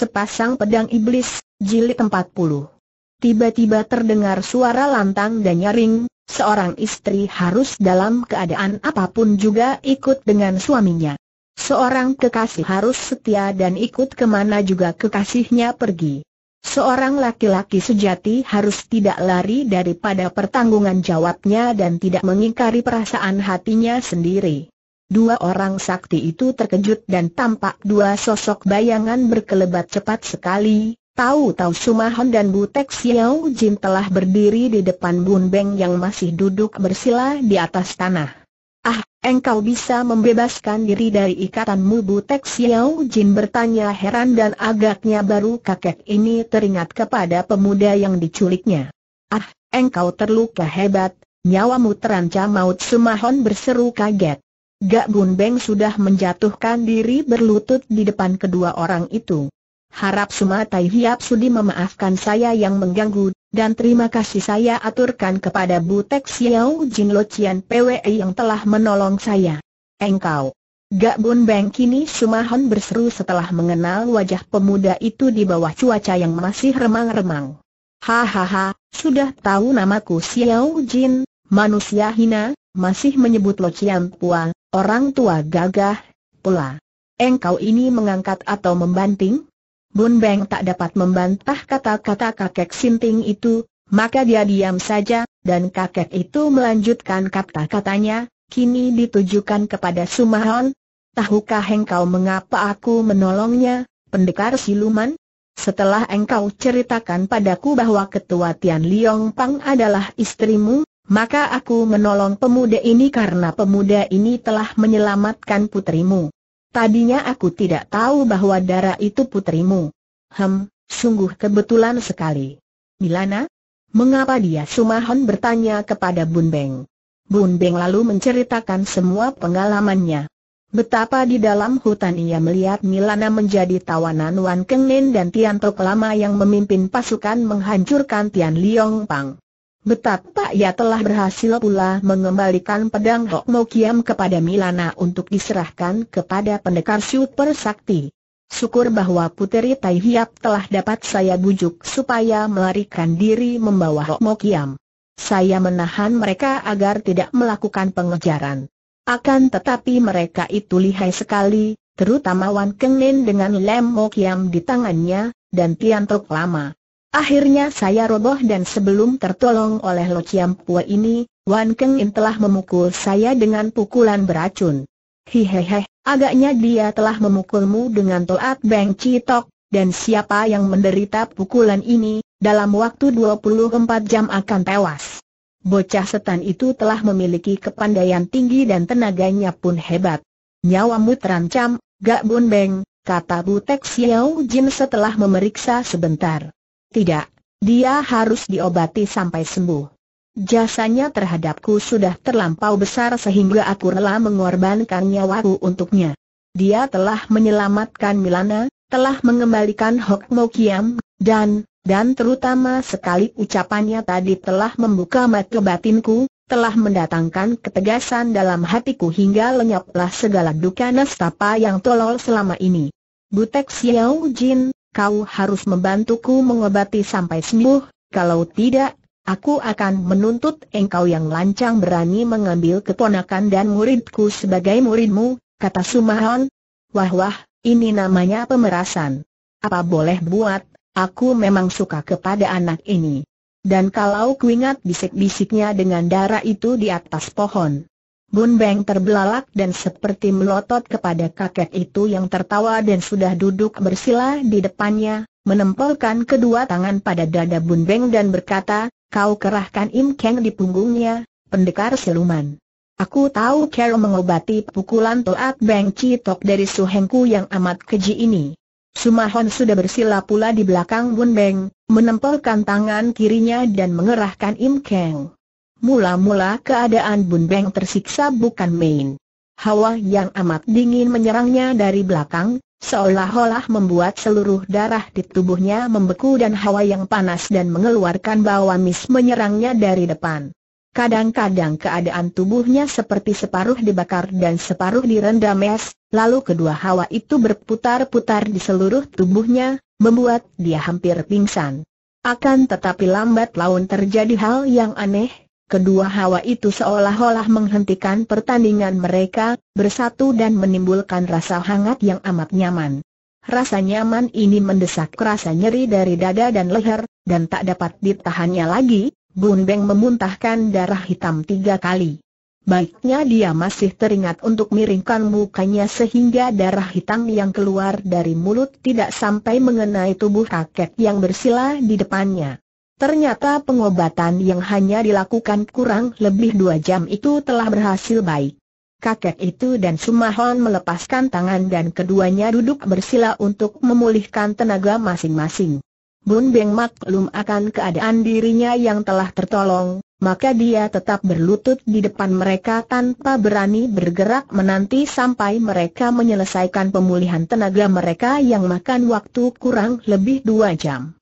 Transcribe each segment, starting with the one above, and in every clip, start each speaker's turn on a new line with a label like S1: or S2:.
S1: Sepasang Pedang Iblis, Jilid 40 Tiba-tiba terdengar suara lantang dan nyaring, seorang istri harus dalam keadaan apapun juga ikut dengan suaminya. Seorang kekasih harus setia dan ikut kemana juga kekasihnya pergi. Seorang laki-laki sejati harus tidak lari daripada pertanggungan jawabnya dan tidak mengingkari perasaan hatinya sendiri. Dua orang sakti itu terkejut dan tampak dua sosok bayangan berkelebat cepat sekali, Tahu-tahu Sumahon dan Butek Xiao Jin telah berdiri di depan Bun Beng yang masih duduk bersila di atas tanah. Ah, engkau bisa membebaskan diri dari ikatanmu Butek Xiao Jin bertanya heran dan agaknya baru kakek ini teringat kepada pemuda yang diculiknya. Ah, engkau terluka hebat, nyawamu terancam maut Sumahon berseru kaget. Gak Bun Beng sudah menjatuhkan diri berlutut di depan kedua orang itu. Harap Sumatai Hiap Sudi memaafkan saya yang mengganggu, dan terima kasih saya aturkan kepada Butek Xiao Jin Lo Cian PWE yang telah menolong saya. Engkau. Gak Bun Beng kini Sumahon berseru setelah mengenal wajah pemuda itu di bawah cuaca yang masih remang-remang. Hahaha, sudah tahu namaku Xiao Jin, manusia hina, masih menyebut Lo Cian Pua, Orang tua gagah, pula. Engkau ini mengangkat atau membanting? Bun Beng tak dapat membantah kata-kata kakek Sinting itu, maka dia diam saja, dan kakek itu melanjutkan kata-katanya, kini ditujukan kepada Sumahon. Tahukah engkau mengapa aku menolongnya, pendekar siluman? Setelah engkau ceritakan padaku bahwa ketua Tian Liong Pang adalah istrimu, maka aku menolong pemuda ini karena pemuda ini telah menyelamatkan putrimu. Tadinya aku tidak tahu bahwa darah itu putrimu. Hem, sungguh kebetulan sekali. Milana? Mengapa dia Sumahon bertanya kepada Bun Beng? Bun Beng lalu menceritakan semua pengalamannya. Betapa di dalam hutan ia melihat Milana menjadi tawanan Wan Nen dan Tian Tok lama yang memimpin pasukan menghancurkan Tian Liong Pang. Betapa ia telah berhasil pula mengembalikan pedang Hok Mo Kiam kepada Milana untuk diserahkan kepada pendekar super sakti. Syukur bahwa puteri Tai Hiap telah dapat saya bujuk supaya melarikan diri membawa Hok Mo Kiam. Saya menahan mereka agar tidak melakukan pengejaran. Akan tetapi mereka itu lihai sekali, terutama Wan Kengen dengan Lem Mo Kiam di tangannya, dan Tian Tok Lama. Akhirnya saya roboh dan sebelum tertolong oleh Lo Chiam Pua ini, Wan Keng In telah memukul saya dengan pukulan beracun. Hehehe, agaknya dia telah memukulmu dengan toat Beng Citok, dan siapa yang menderita pukulan ini, dalam waktu 24 jam akan tewas. Bocah setan itu telah memiliki kepandaian tinggi dan tenaganya pun hebat. Nyawamu terancam, Gak Bun Beng, kata Butek Xiao Jin setelah memeriksa sebentar. Tidak, dia harus diobati sampai sembuh. Jasanya terhadapku sudah terlampau besar sehingga aku rela mengorbankan nyawaku untuknya. Dia telah menyelamatkan Milana, telah mengembalikan Hok Mo Kiam, dan, dan terutama sekali ucapannya tadi telah membuka mata batinku, telah mendatangkan ketegasan dalam hatiku hingga lenyaplah segala duka nestapa yang tolol selama ini. Butek Xiao Jin, kau harus membantuku mengobati sampai sembuh, kalau tidak, aku akan menuntut engkau yang lancang berani mengambil keponakan dan muridku sebagai muridmu, kata Sumahon. Wah wah, ini namanya pemerasan. Apa boleh buat, aku memang suka kepada anak ini. Dan kalau kuingat bisik-bisiknya dengan darah itu di atas pohon. Bun Beng terbelalak dan seperti melotot kepada kakek itu yang tertawa dan sudah duduk bersila di depannya, menempelkan kedua tangan pada dada Bun Beng dan berkata, kau kerahkan Im keng di punggungnya, pendekar siluman. Aku tahu Carol mengobati pukulan Toat Beng Citok dari suhengku yang amat keji ini. Sumahon sudah bersila pula di belakang Bun Beng, menempelkan tangan kirinya dan mengerahkan Im keng. Mula-mula keadaan Bun Beng tersiksa bukan main. Hawa yang amat dingin menyerangnya dari belakang, seolah-olah membuat seluruh darah di tubuhnya membeku dan hawa yang panas dan mengeluarkan bau amis menyerangnya dari depan. Kadang-kadang keadaan tubuhnya seperti separuh dibakar dan separuh direndam es, lalu kedua hawa itu berputar-putar di seluruh tubuhnya, membuat dia hampir pingsan. Akan tetapi lambat laun terjadi hal yang aneh, Kedua hawa itu seolah-olah menghentikan pertandingan mereka, bersatu dan menimbulkan rasa hangat yang amat nyaman. Rasa nyaman ini mendesak rasa nyeri dari dada dan leher, dan tak dapat ditahannya lagi, Bun Beng memuntahkan darah hitam tiga kali. Baiknya dia masih teringat untuk miringkan mukanya sehingga darah hitam yang keluar dari mulut tidak sampai mengenai tubuh kakek yang bersila di depannya. Ternyata pengobatan yang hanya dilakukan kurang lebih dua jam itu telah berhasil baik. Kakek itu dan Sumahon melepaskan tangan dan keduanya duduk bersila untuk memulihkan tenaga masing-masing. Bun Beng maklum akan keadaan dirinya yang telah tertolong, maka dia tetap berlutut di depan mereka tanpa berani bergerak menanti sampai mereka menyelesaikan pemulihan tenaga mereka yang makan waktu kurang lebih dua jam.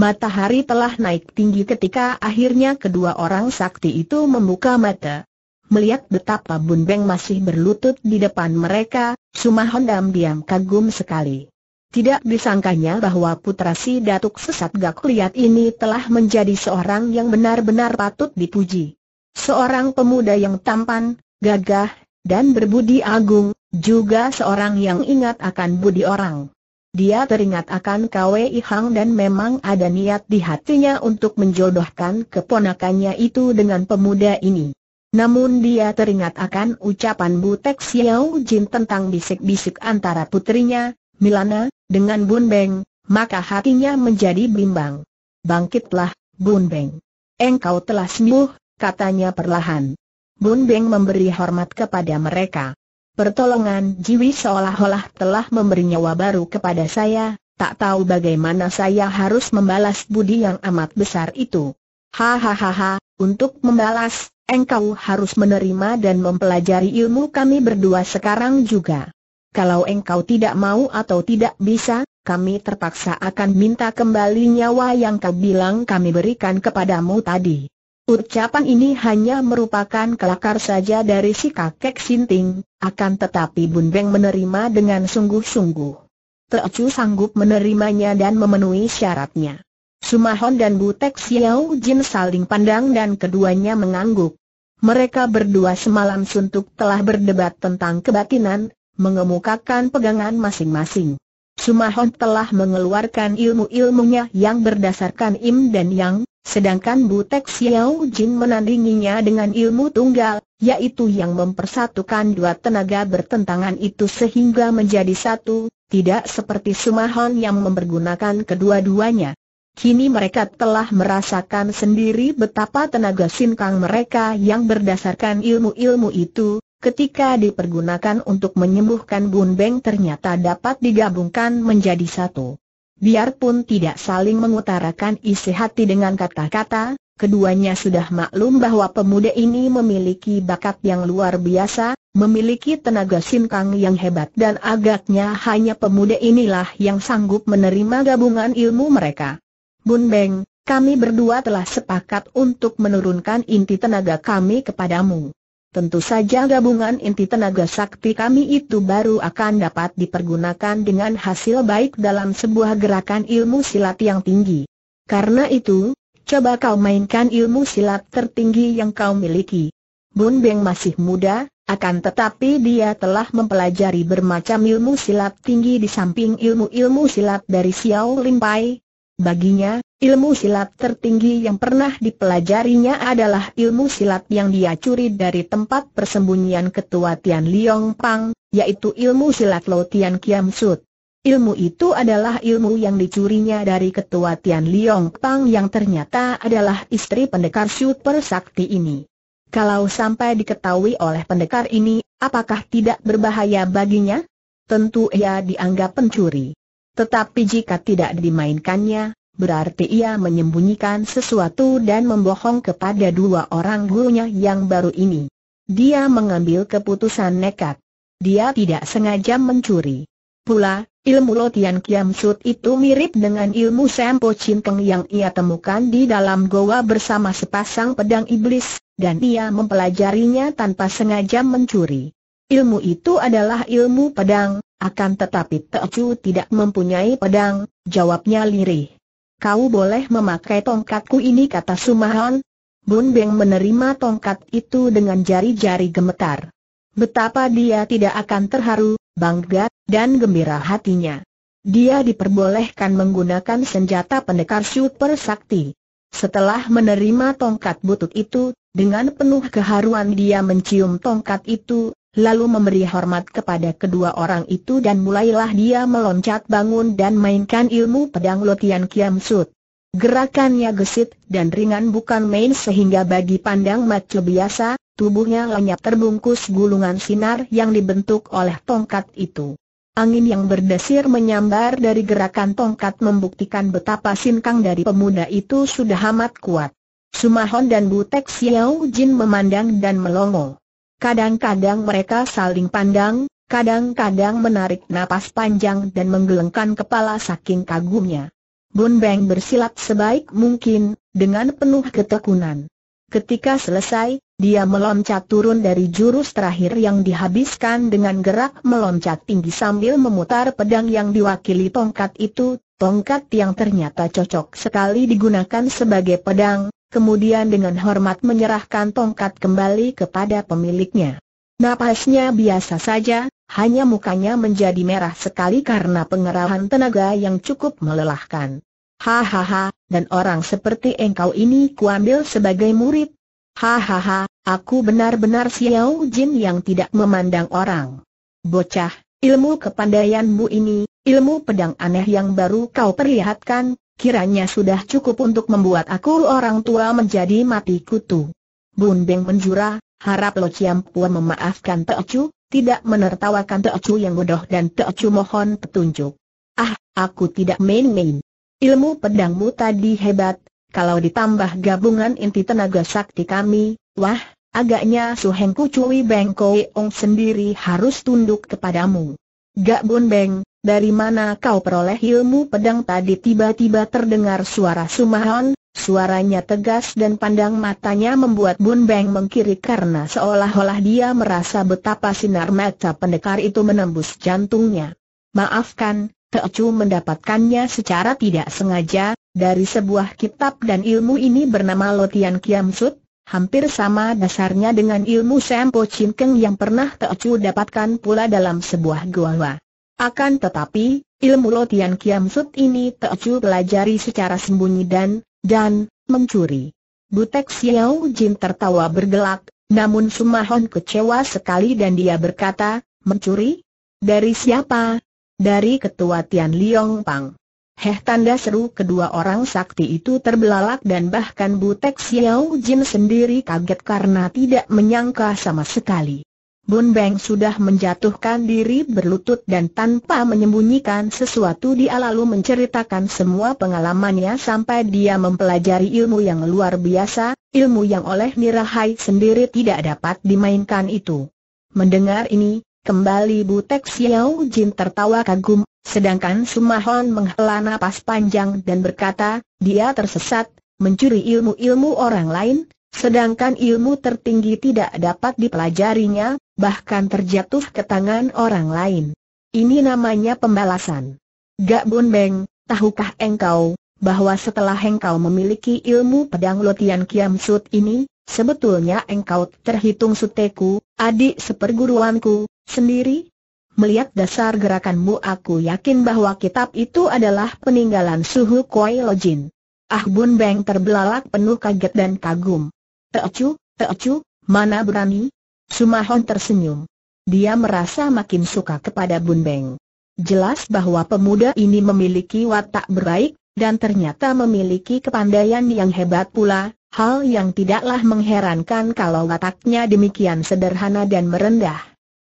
S1: Matahari telah naik tinggi ketika akhirnya kedua orang sakti itu membuka mata. Melihat betapa Bun Beng masih berlutut di depan mereka, Sumahondam diam kagum sekali. Tidak disangkanya bahwa putra si Datuk Sesat Gak Liat ini telah menjadi seorang yang benar-benar patut dipuji. Seorang pemuda yang tampan, gagah, dan berbudi agung, juga seorang yang ingat akan budi orang. Dia teringat akan Kwei Hang dan memang ada niat di hatinya untuk menjodohkan keponakannya itu dengan pemuda ini. Namun dia teringat akan ucapan Butek Xiao Jin tentang bisik-bisik antara putrinya, Milana, dengan Bun Beng, maka hatinya menjadi bimbang. Bangkitlah, Bun Beng. Engkau telah sembuh, katanya perlahan. Bun Beng memberi hormat kepada mereka. Pertolongan Jiwi seolah-olah telah memberi nyawa baru kepada saya, tak tahu bagaimana saya harus membalas budi yang amat besar itu. Hahaha, untuk membalas, engkau harus menerima dan mempelajari ilmu kami berdua sekarang juga. Kalau engkau tidak mau atau tidak bisa, kami terpaksa akan minta kembali nyawa yang kau bilang kami berikan kepadamu tadi. Ucapan ini hanya merupakan kelakar saja dari si kakek Sinting, akan tetapi Bun Beng menerima dengan sungguh-sungguh. Teocu sanggup menerimanya dan memenuhi syaratnya. Sumahon dan Butek Xiao Jin saling pandang dan keduanya mengangguk. Mereka berdua semalam suntuk telah berdebat tentang kebatinan, mengemukakan pegangan masing-masing. Sumahon telah mengeluarkan ilmu-ilmunya yang berdasarkan Im dan Yang, Sedangkan Butek Xiao Jin menandinginya dengan ilmu tunggal, yaitu yang mempersatukan dua tenaga bertentangan itu sehingga menjadi satu, tidak seperti Sumahon yang mempergunakan kedua-duanya. Kini mereka telah merasakan sendiri betapa tenaga sinkang mereka yang berdasarkan ilmu-ilmu itu, ketika dipergunakan untuk menyembuhkan Bun Beng ternyata dapat digabungkan menjadi satu. Biarpun tidak saling mengutarakan isi hati dengan kata-kata, keduanya sudah maklum bahwa pemuda ini memiliki bakat yang luar biasa, memiliki tenaga sinkang yang hebat dan agaknya hanya pemuda inilah yang sanggup menerima gabungan ilmu mereka. Bun Beng, kami berdua telah sepakat untuk menurunkan inti tenaga kami kepadamu. Tentu saja gabungan inti tenaga sakti kami itu baru akan dapat dipergunakan dengan hasil baik dalam sebuah gerakan ilmu silat yang tinggi. Karena itu, coba kau mainkan ilmu silat tertinggi yang kau miliki. Bun Beng masih muda, akan tetapi dia telah mempelajari bermacam ilmu silat tinggi di samping ilmu-ilmu silat dari Xiao Limpai, Baginya, ilmu silat tertinggi yang pernah dipelajarinya adalah ilmu silat yang dia curi dari tempat persembunyian ketua Tian Liong Pang, yaitu ilmu silat Lo Tian Kiam Sut. Ilmu itu adalah ilmu yang dicurinya dari ketua Tian Liong Pang yang ternyata adalah istri pendekar super sakti ini. Kalau sampai diketahui oleh pendekar ini, apakah tidak berbahaya baginya? Tentu ia dianggap pencuri tetapi jika tidak dimainkannya, berarti ia menyembunyikan sesuatu dan membohong kepada dua orang gurunya yang baru ini. Dia mengambil keputusan nekat. Dia tidak sengaja mencuri. Pula, ilmu Lotian Kiam Sut itu mirip dengan ilmu sempo cinteng yang ia temukan di dalam goa bersama sepasang pedang iblis, dan ia mempelajarinya tanpa sengaja mencuri. Ilmu itu adalah ilmu pedang, akan tetapi Teocu tidak mempunyai pedang, jawabnya lirih. Kau boleh memakai tongkatku ini kata Sumahan. Bun Beng menerima tongkat itu dengan jari-jari gemetar. Betapa dia tidak akan terharu, bangga, dan gembira hatinya. Dia diperbolehkan menggunakan senjata pendekar super sakti. Setelah menerima tongkat butut itu, dengan penuh keharuan dia mencium tongkat itu, lalu memberi hormat kepada kedua orang itu dan mulailah dia meloncat bangun dan mainkan ilmu pedang Lotian Kiam Sut. Gerakannya gesit dan ringan bukan main sehingga bagi pandang macu biasa, tubuhnya lenyap terbungkus gulungan sinar yang dibentuk oleh tongkat itu. Angin yang berdesir menyambar dari gerakan tongkat membuktikan betapa sinkang dari pemuda itu sudah amat kuat. Sumahon dan Butek Xiao Jin memandang dan melongo. Kadang-kadang mereka saling pandang, kadang-kadang menarik napas panjang dan menggelengkan kepala saking kagumnya. Bun Beng bersilat sebaik mungkin, dengan penuh ketekunan. Ketika selesai, dia meloncat turun dari jurus terakhir yang dihabiskan dengan gerak meloncat tinggi sambil memutar pedang yang diwakili tongkat itu, Tongkat yang ternyata cocok sekali digunakan sebagai pedang, kemudian dengan hormat menyerahkan tongkat kembali kepada pemiliknya. Napasnya biasa saja, hanya mukanya menjadi merah sekali karena pengerahan tenaga yang cukup melelahkan. Hahaha, dan orang seperti engkau ini kuambil sebagai murid. Hahaha, aku benar-benar Xiao Jin yang tidak memandang orang. Bocah, ilmu kepandaianmu ini, Ilmu pedang aneh yang baru kau perlihatkan, kiranya sudah cukup untuk membuat aku orang tua menjadi mati kutu. Bun Beng menjura, harap Lo Chiam Puan memaafkan Chu, tidak menertawakan Chu yang bodoh dan Chu mohon petunjuk. Ah, aku tidak main-main. Ilmu pedangmu tadi hebat, kalau ditambah gabungan inti tenaga sakti kami, wah, agaknya Suhengku Cui Koe Ong sendiri harus tunduk kepadamu. Gak Bun Beng, dari mana kau peroleh ilmu pedang tadi tiba-tiba terdengar suara Sumahon, suaranya tegas dan pandang matanya membuat Bun Beng mengkiri karena seolah-olah dia merasa betapa sinar mata pendekar itu menembus jantungnya. Maafkan, Teocu mendapatkannya secara tidak sengaja, dari sebuah kitab dan ilmu ini bernama Lotian Kiamsut, hampir sama dasarnya dengan ilmu Sempo cimkeng yang pernah Teocu dapatkan pula dalam sebuah gua. Akan tetapi, ilmu Lotian Kiam Sut ini Teocu pelajari secara sembunyi dan, dan, mencuri. Butek Xiao Jin tertawa bergelak, namun Sumahon kecewa sekali dan dia berkata, mencuri? Dari siapa? Dari ketua Tian Liong Pang. Heh tanda seru kedua orang sakti itu terbelalak dan bahkan Butek Xiao Jin sendiri kaget karena tidak menyangka sama sekali. Bun Beng sudah menjatuhkan diri berlutut dan tanpa menyembunyikan sesuatu dia lalu menceritakan semua pengalamannya sampai dia mempelajari ilmu yang luar biasa, ilmu yang oleh Nirahai sendiri tidak dapat dimainkan itu. Mendengar ini, Kembali Butek Xiao Jin tertawa kagum, sedangkan Sumahon menghela nafas panjang dan berkata, dia tersesat, mencuri ilmu-ilmu orang lain, sedangkan ilmu tertinggi tidak dapat dipelajarinya, bahkan terjatuh ke tangan orang lain. Ini namanya pembalasan. Gak Bun Beng, tahukah engkau, bahwa setelah engkau memiliki ilmu pedang Lotian Kiam Sut ini, sebetulnya engkau terhitung suteku, adik seperguruanku, sendiri? Melihat dasar gerakanmu aku yakin bahwa kitab itu adalah peninggalan suhu Koi Lojin. Ah Bun Beng terbelalak penuh kaget dan kagum. Teocu, teocu, mana berani? Sumahon tersenyum. Dia merasa makin suka kepada Bun Beng. Jelas bahwa pemuda ini memiliki watak berbaik, dan ternyata memiliki kepandaian yang hebat pula, hal yang tidaklah mengherankan kalau wataknya demikian sederhana dan merendah.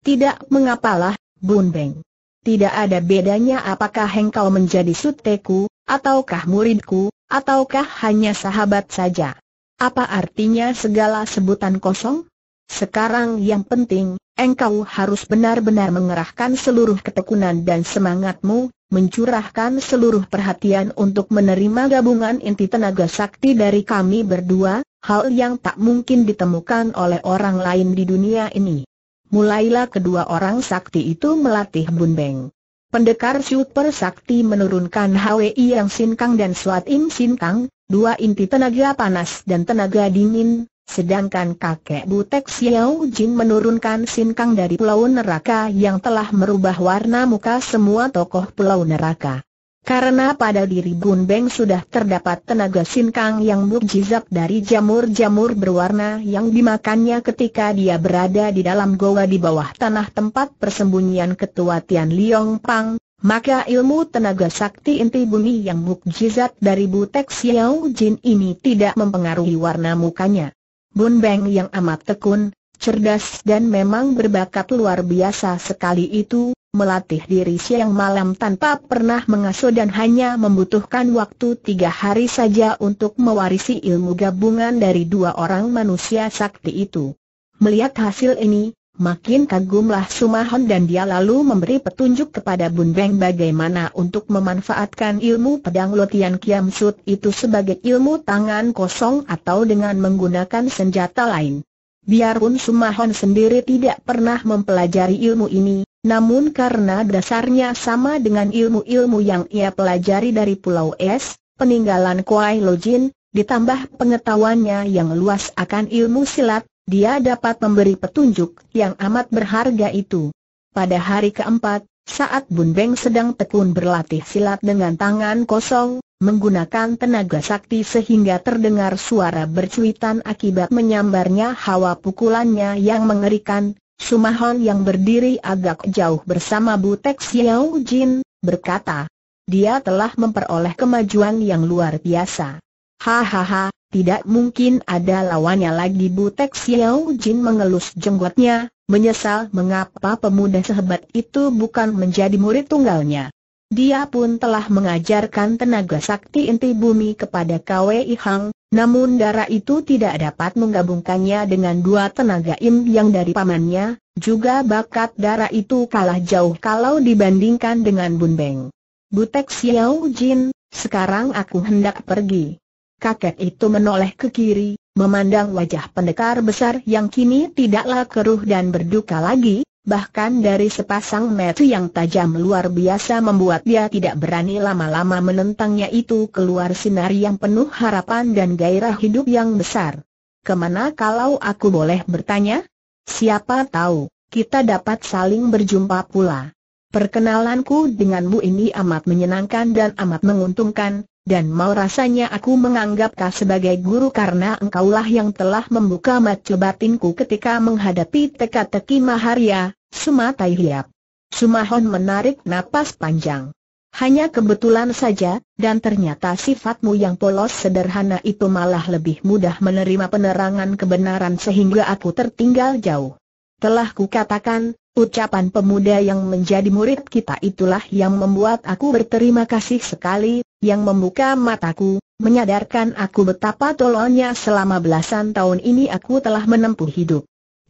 S1: Tidak mengapalah, Bun Beng. Tidak ada bedanya apakah engkau menjadi suteku, ataukah muridku, ataukah hanya sahabat saja. Apa artinya segala sebutan kosong? Sekarang yang penting, engkau harus benar-benar mengerahkan seluruh ketekunan dan semangatmu, mencurahkan seluruh perhatian untuk menerima gabungan inti tenaga sakti dari kami berdua, hal yang tak mungkin ditemukan oleh orang lain di dunia ini. Mulailah kedua orang sakti itu melatih Bun Beng. Pendekar super sakti menurunkan HWI yang sinkang dan suat im sinkang, dua inti tenaga panas dan tenaga dingin, sedangkan kakek Butek Xiao Jin menurunkan sinkang dari pulau neraka yang telah merubah warna muka semua tokoh pulau neraka. Karena pada diri Bun Beng sudah terdapat tenaga sinkang yang mukjizat dari jamur-jamur berwarna yang dimakannya ketika dia berada di dalam goa di bawah tanah tempat persembunyian ketua Tian Liong Pang, maka ilmu tenaga sakti inti bumi yang mukjizat dari Butek Xiao Jin ini tidak mempengaruhi warna mukanya. Bun Beng yang amat tekun, cerdas dan memang berbakat luar biasa sekali itu, melatih diri siang malam tanpa pernah mengasuh dan hanya membutuhkan waktu tiga hari saja untuk mewarisi ilmu gabungan dari dua orang manusia sakti itu. Melihat hasil ini, makin kagumlah Sumahon dan dia lalu memberi petunjuk kepada Bun Beng bagaimana untuk memanfaatkan ilmu pedang Lotian Kiam Sut itu sebagai ilmu tangan kosong atau dengan menggunakan senjata lain. Biarpun Sumahon sendiri tidak pernah mempelajari ilmu ini, namun karena dasarnya sama dengan ilmu-ilmu yang ia pelajari dari Pulau Es, peninggalan Kuai Lojin, ditambah pengetahuannya yang luas akan ilmu silat, dia dapat memberi petunjuk yang amat berharga itu. Pada hari keempat, saat Bun Beng sedang tekun berlatih silat dengan tangan kosong, menggunakan tenaga sakti sehingga terdengar suara bercuitan akibat menyambarnya hawa pukulannya yang mengerikan, Sumahon yang berdiri agak jauh bersama Butek Xiao Jin, berkata, dia telah memperoleh kemajuan yang luar biasa. Hahaha, tidak mungkin ada lawannya lagi Butek Xiao Jin mengelus jenggotnya, menyesal mengapa pemuda sehebat itu bukan menjadi murid tunggalnya. Dia pun telah mengajarkan tenaga sakti inti bumi kepada Kwei Hang, namun darah itu tidak dapat menggabungkannya dengan dua tenaga im yang dari pamannya, juga bakat darah itu kalah jauh kalau dibandingkan dengan Bun Beng. Butek Xiao Jin, sekarang aku hendak pergi. Kakek itu menoleh ke kiri, memandang wajah pendekar besar yang kini tidaklah keruh dan berduka lagi, bahkan dari sepasang metu yang tajam luar biasa membuat dia tidak berani lama-lama menentangnya itu keluar sinar yang penuh harapan dan gairah hidup yang besar. Kemana kalau aku boleh bertanya? Siapa tahu, kita dapat saling berjumpa pula. Perkenalanku denganmu ini amat menyenangkan dan amat menguntungkan, dan mau rasanya aku menganggap kau sebagai guru karena engkaulah yang telah membuka mata batinku ketika menghadapi teka-teki Maharia, Sumatai Hiap. Sumahon menarik napas panjang. Hanya kebetulan saja, dan ternyata sifatmu yang polos sederhana itu malah lebih mudah menerima penerangan kebenaran sehingga aku tertinggal jauh. Telah kukatakan, ucapan pemuda yang menjadi murid kita itulah yang membuat aku berterima kasih sekali, yang membuka mataku, menyadarkan aku betapa tololnya selama belasan tahun ini aku telah menempuh hidup.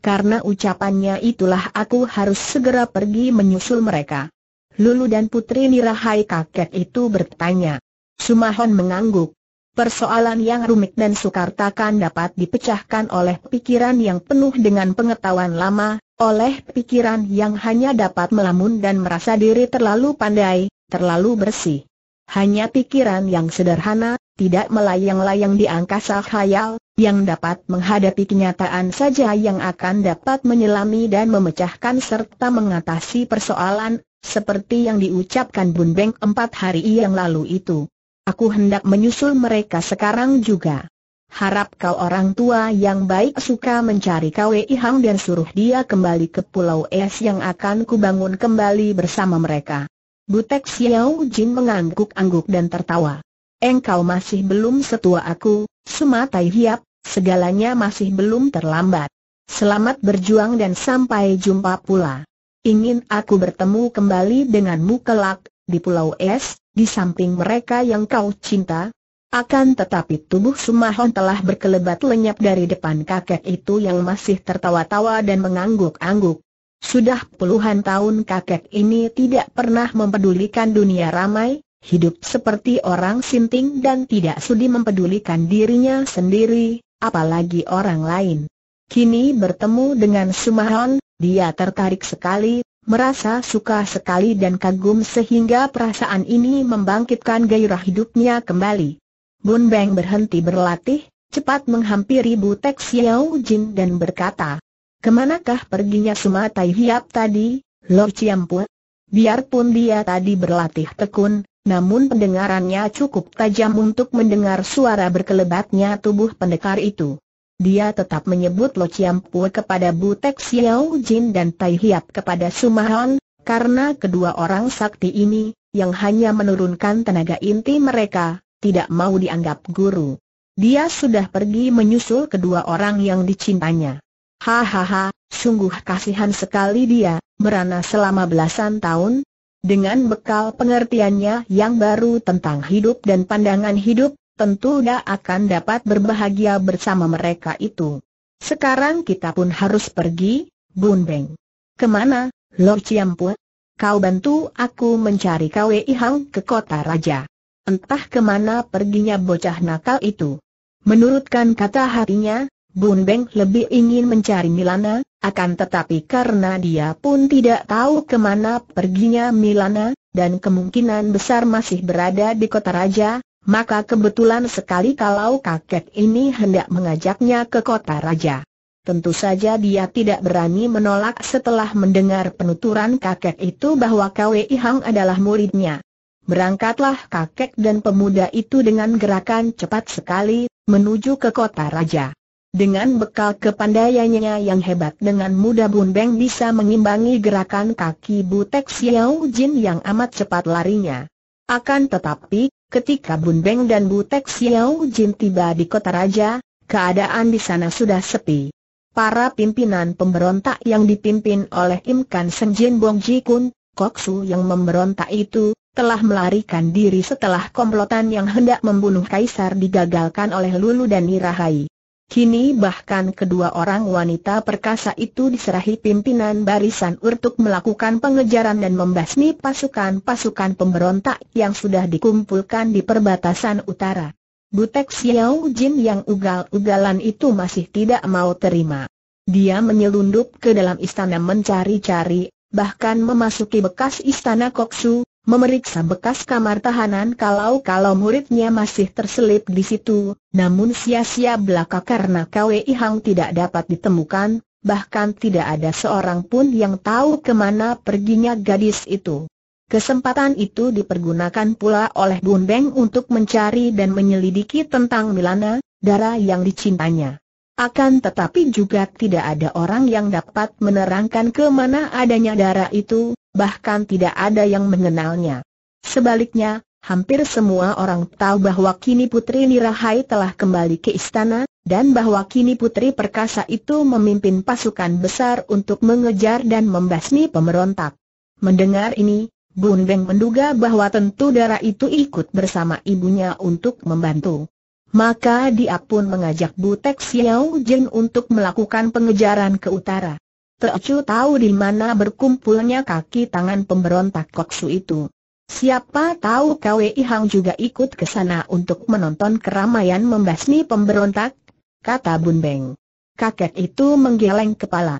S1: Karena ucapannya itulah aku harus segera pergi menyusul mereka. Lulu dan Putri Nirahai kakek itu bertanya. Sumahon mengangguk. Persoalan yang rumit dan sukar takkan dapat dipecahkan oleh pikiran yang penuh dengan pengetahuan lama, oleh pikiran yang hanya dapat melamun dan merasa diri terlalu pandai, terlalu bersih. Hanya pikiran yang sederhana, tidak melayang-layang di angkasa khayal, yang dapat menghadapi kenyataan saja yang akan dapat menyelami dan memecahkan serta mengatasi persoalan, seperti yang diucapkan Bun Beng empat hari yang lalu itu. Aku hendak menyusul mereka sekarang juga. Harap kau orang tua yang baik suka mencari KWI Hang dan suruh dia kembali ke Pulau Es yang akan kubangun kembali bersama mereka. Butek Xiao Jin mengangguk-angguk dan tertawa. Engkau masih belum setua aku, Sumatai Hiap, segalanya masih belum terlambat. Selamat berjuang dan sampai jumpa pula. Ingin aku bertemu kembali denganmu kelak, di Pulau Es, di samping mereka yang kau cinta. Akan tetapi tubuh Sumahon telah berkelebat lenyap dari depan kakek itu yang masih tertawa-tawa dan mengangguk-angguk. Sudah puluhan tahun kakek ini tidak pernah mempedulikan dunia ramai, hidup seperti orang sinting dan tidak sudi mempedulikan dirinya sendiri, apalagi orang lain. Kini bertemu dengan Sumahon, dia tertarik sekali, merasa suka sekali dan kagum sehingga perasaan ini membangkitkan gairah hidupnya kembali. Bun Beng berhenti berlatih, cepat menghampiri Butek Xiao Jin dan berkata, Kemanakah perginya Sumatai Hiap tadi, Lo Pua? Biarpun dia tadi berlatih tekun, namun pendengarannya cukup tajam untuk mendengar suara berkelebatnya tubuh pendekar itu. Dia tetap menyebut Lo Chiam Pue kepada Butek Xiao Jin dan Tai Hiap kepada Sumahon, karena kedua orang sakti ini, yang hanya menurunkan tenaga inti mereka, tidak mau dianggap guru. Dia sudah pergi menyusul kedua orang yang dicintanya. Hahaha, sungguh kasihan sekali dia, merana selama belasan tahun, dengan bekal pengertiannya yang baru tentang hidup dan pandangan hidup, tentu dia akan dapat berbahagia bersama mereka itu. Sekarang kita pun harus pergi, Bun Beng. Kemana, Lo Ciampu? Kau bantu aku mencari Kwe Hang ke kota raja. Entah kemana perginya bocah nakal itu. Menurutkan kata hatinya, Bun Beng lebih ingin mencari Milana, akan tetapi karena dia pun tidak tahu kemana perginya Milana, dan kemungkinan besar masih berada di kota raja, maka kebetulan sekali kalau kakek ini hendak mengajaknya ke kota raja. Tentu saja dia tidak berani menolak setelah mendengar penuturan kakek itu bahwa Kwei Hang adalah muridnya. Berangkatlah kakek dan pemuda itu dengan gerakan cepat sekali, menuju ke kota raja. Dengan bekal kepandaiannya yang hebat dengan mudah Bun Beng bisa mengimbangi gerakan kaki Butek Xiao Jin yang amat cepat larinya. Akan tetapi, ketika Bun Beng dan Butek Xiao Jin tiba di kota raja, keadaan di sana sudah sepi. Para pimpinan pemberontak yang dipimpin oleh Im Kan Seng Jin Bong Ji Kun, Kok yang memberontak itu, telah melarikan diri setelah komplotan yang hendak membunuh Kaisar digagalkan oleh Lulu dan Nirahai. Kini bahkan kedua orang wanita perkasa itu diserahi pimpinan barisan untuk melakukan pengejaran dan membasmi pasukan-pasukan pemberontak yang sudah dikumpulkan di perbatasan utara. Butek Xiao Jin yang ugal-ugalan itu masih tidak mau terima. Dia menyelundup ke dalam istana mencari-cari, bahkan memasuki bekas istana Koksu, memeriksa bekas kamar tahanan kalau-kalau muridnya masih terselip di situ, namun sia-sia belaka karena KWI Hang tidak dapat ditemukan, bahkan tidak ada seorang pun yang tahu kemana perginya gadis itu. Kesempatan itu dipergunakan pula oleh Bun Beng untuk mencari dan menyelidiki tentang Milana, darah yang dicintanya. Akan tetapi juga tidak ada orang yang dapat menerangkan kemana adanya darah itu, bahkan tidak ada yang mengenalnya. Sebaliknya, hampir semua orang tahu bahwa kini Putri Nirahai telah kembali ke istana, dan bahwa kini Putri Perkasa itu memimpin pasukan besar untuk mengejar dan membasmi pemberontak. Mendengar ini, Bun Beng menduga bahwa tentu darah itu ikut bersama ibunya untuk membantu. Maka dia pun mengajak Butek Xiao Jin untuk melakukan pengejaran ke utara. Teocu tahu di mana berkumpulnya kaki tangan pemberontak koksu itu. Siapa tahu KWI Hang juga ikut ke sana untuk menonton keramaian membasmi pemberontak, kata Bun Beng. Kakek itu menggeleng kepala.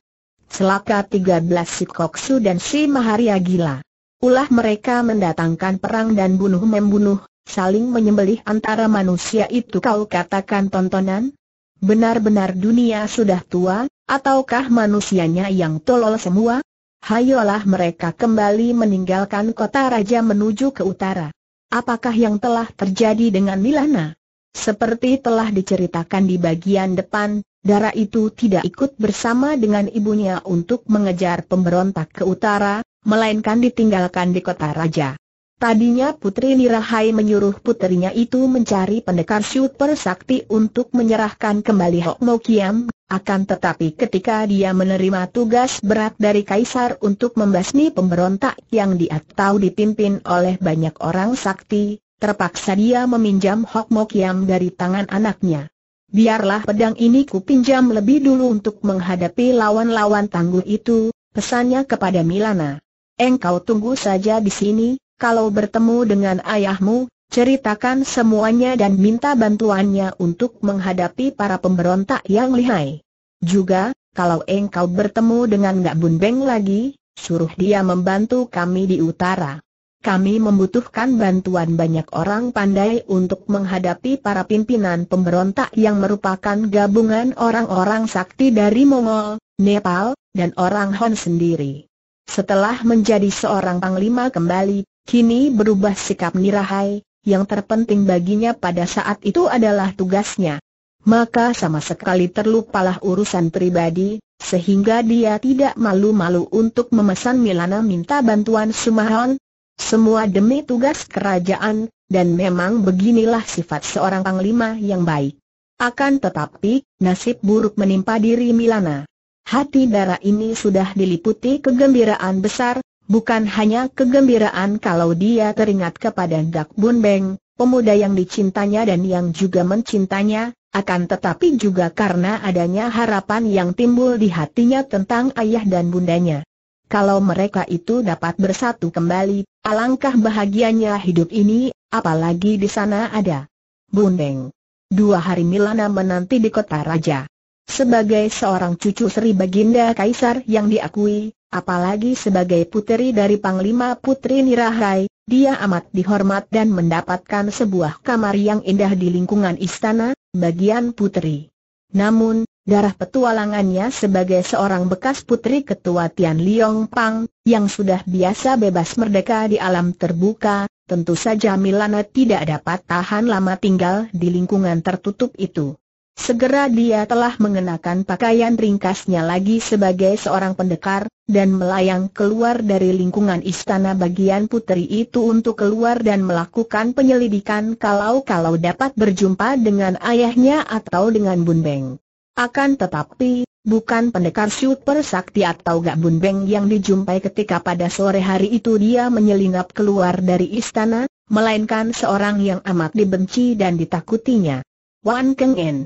S1: tiga 13 si Koksu dan si Maharia gila. Ulah mereka mendatangkan perang dan bunuh-membunuh, saling menyembelih antara manusia itu kau katakan tontonan? Benar-benar dunia sudah tua, ataukah manusianya yang tolol semua? Hayolah mereka kembali meninggalkan kota raja menuju ke utara. Apakah yang telah terjadi dengan Milana? Seperti telah diceritakan di bagian depan, darah itu tidak ikut bersama dengan ibunya untuk mengejar pemberontak ke utara, melainkan ditinggalkan di kota raja. Tadinya Putri Nirahai menyuruh putrinya itu mencari pendekar super sakti untuk menyerahkan kembali Hok Mo Kiam, akan tetapi ketika dia menerima tugas berat dari Kaisar untuk membasmi pemberontak yang dia tahu dipimpin oleh banyak orang sakti, terpaksa dia meminjam Hok Mo Kiam dari tangan anaknya. Biarlah pedang ini kupinjam lebih dulu untuk menghadapi lawan-lawan tangguh itu, pesannya kepada Milana. Engkau tunggu saja di sini, kalau bertemu dengan ayahmu, ceritakan semuanya dan minta bantuannya untuk menghadapi para pemberontak yang lihai. Juga, kalau engkau bertemu dengan Gak Bun lagi, suruh dia membantu kami di utara. Kami membutuhkan bantuan banyak orang pandai untuk menghadapi para pimpinan pemberontak yang merupakan gabungan orang-orang sakti dari Mongol, Nepal, dan orang Hon sendiri. Setelah menjadi seorang panglima kembali, Kini berubah sikap Nirahai, yang terpenting baginya pada saat itu adalah tugasnya. Maka sama sekali terlupalah urusan pribadi, sehingga dia tidak malu-malu untuk memesan Milana minta bantuan Sumahon. Semua demi tugas kerajaan, dan memang beginilah sifat seorang panglima yang baik. Akan tetapi, nasib buruk menimpa diri Milana. Hati darah ini sudah diliputi kegembiraan besar, Bukan hanya kegembiraan kalau dia teringat kepada Dak Bun Beng, pemuda yang dicintanya dan yang juga mencintanya, akan tetapi juga karena adanya harapan yang timbul di hatinya tentang ayah dan bundanya. Kalau mereka itu dapat bersatu kembali, alangkah bahagianya hidup ini, apalagi di sana ada Bundeng. Dua hari Milana menanti di kota raja. Sebagai seorang cucu Sri Baginda Kaisar yang diakui, apalagi sebagai puteri dari Panglima Putri Nirahai, dia amat dihormat dan mendapatkan sebuah kamar yang indah di lingkungan istana, bagian putri. Namun, darah petualangannya sebagai seorang bekas putri ketua Tian Liong Pang, yang sudah biasa bebas merdeka di alam terbuka, tentu saja Milana tidak dapat tahan lama tinggal di lingkungan tertutup itu. Segera dia telah mengenakan pakaian ringkasnya lagi sebagai seorang pendekar, dan melayang keluar dari lingkungan istana bagian putri itu untuk keluar dan melakukan penyelidikan kalau-kalau dapat berjumpa dengan ayahnya atau dengan Bun Beng. Akan tetapi, bukan pendekar super sakti atau Gak Bun Beng yang dijumpai ketika pada sore hari itu dia menyelinap keluar dari istana, melainkan seorang yang amat dibenci dan ditakutinya. Wan Keng En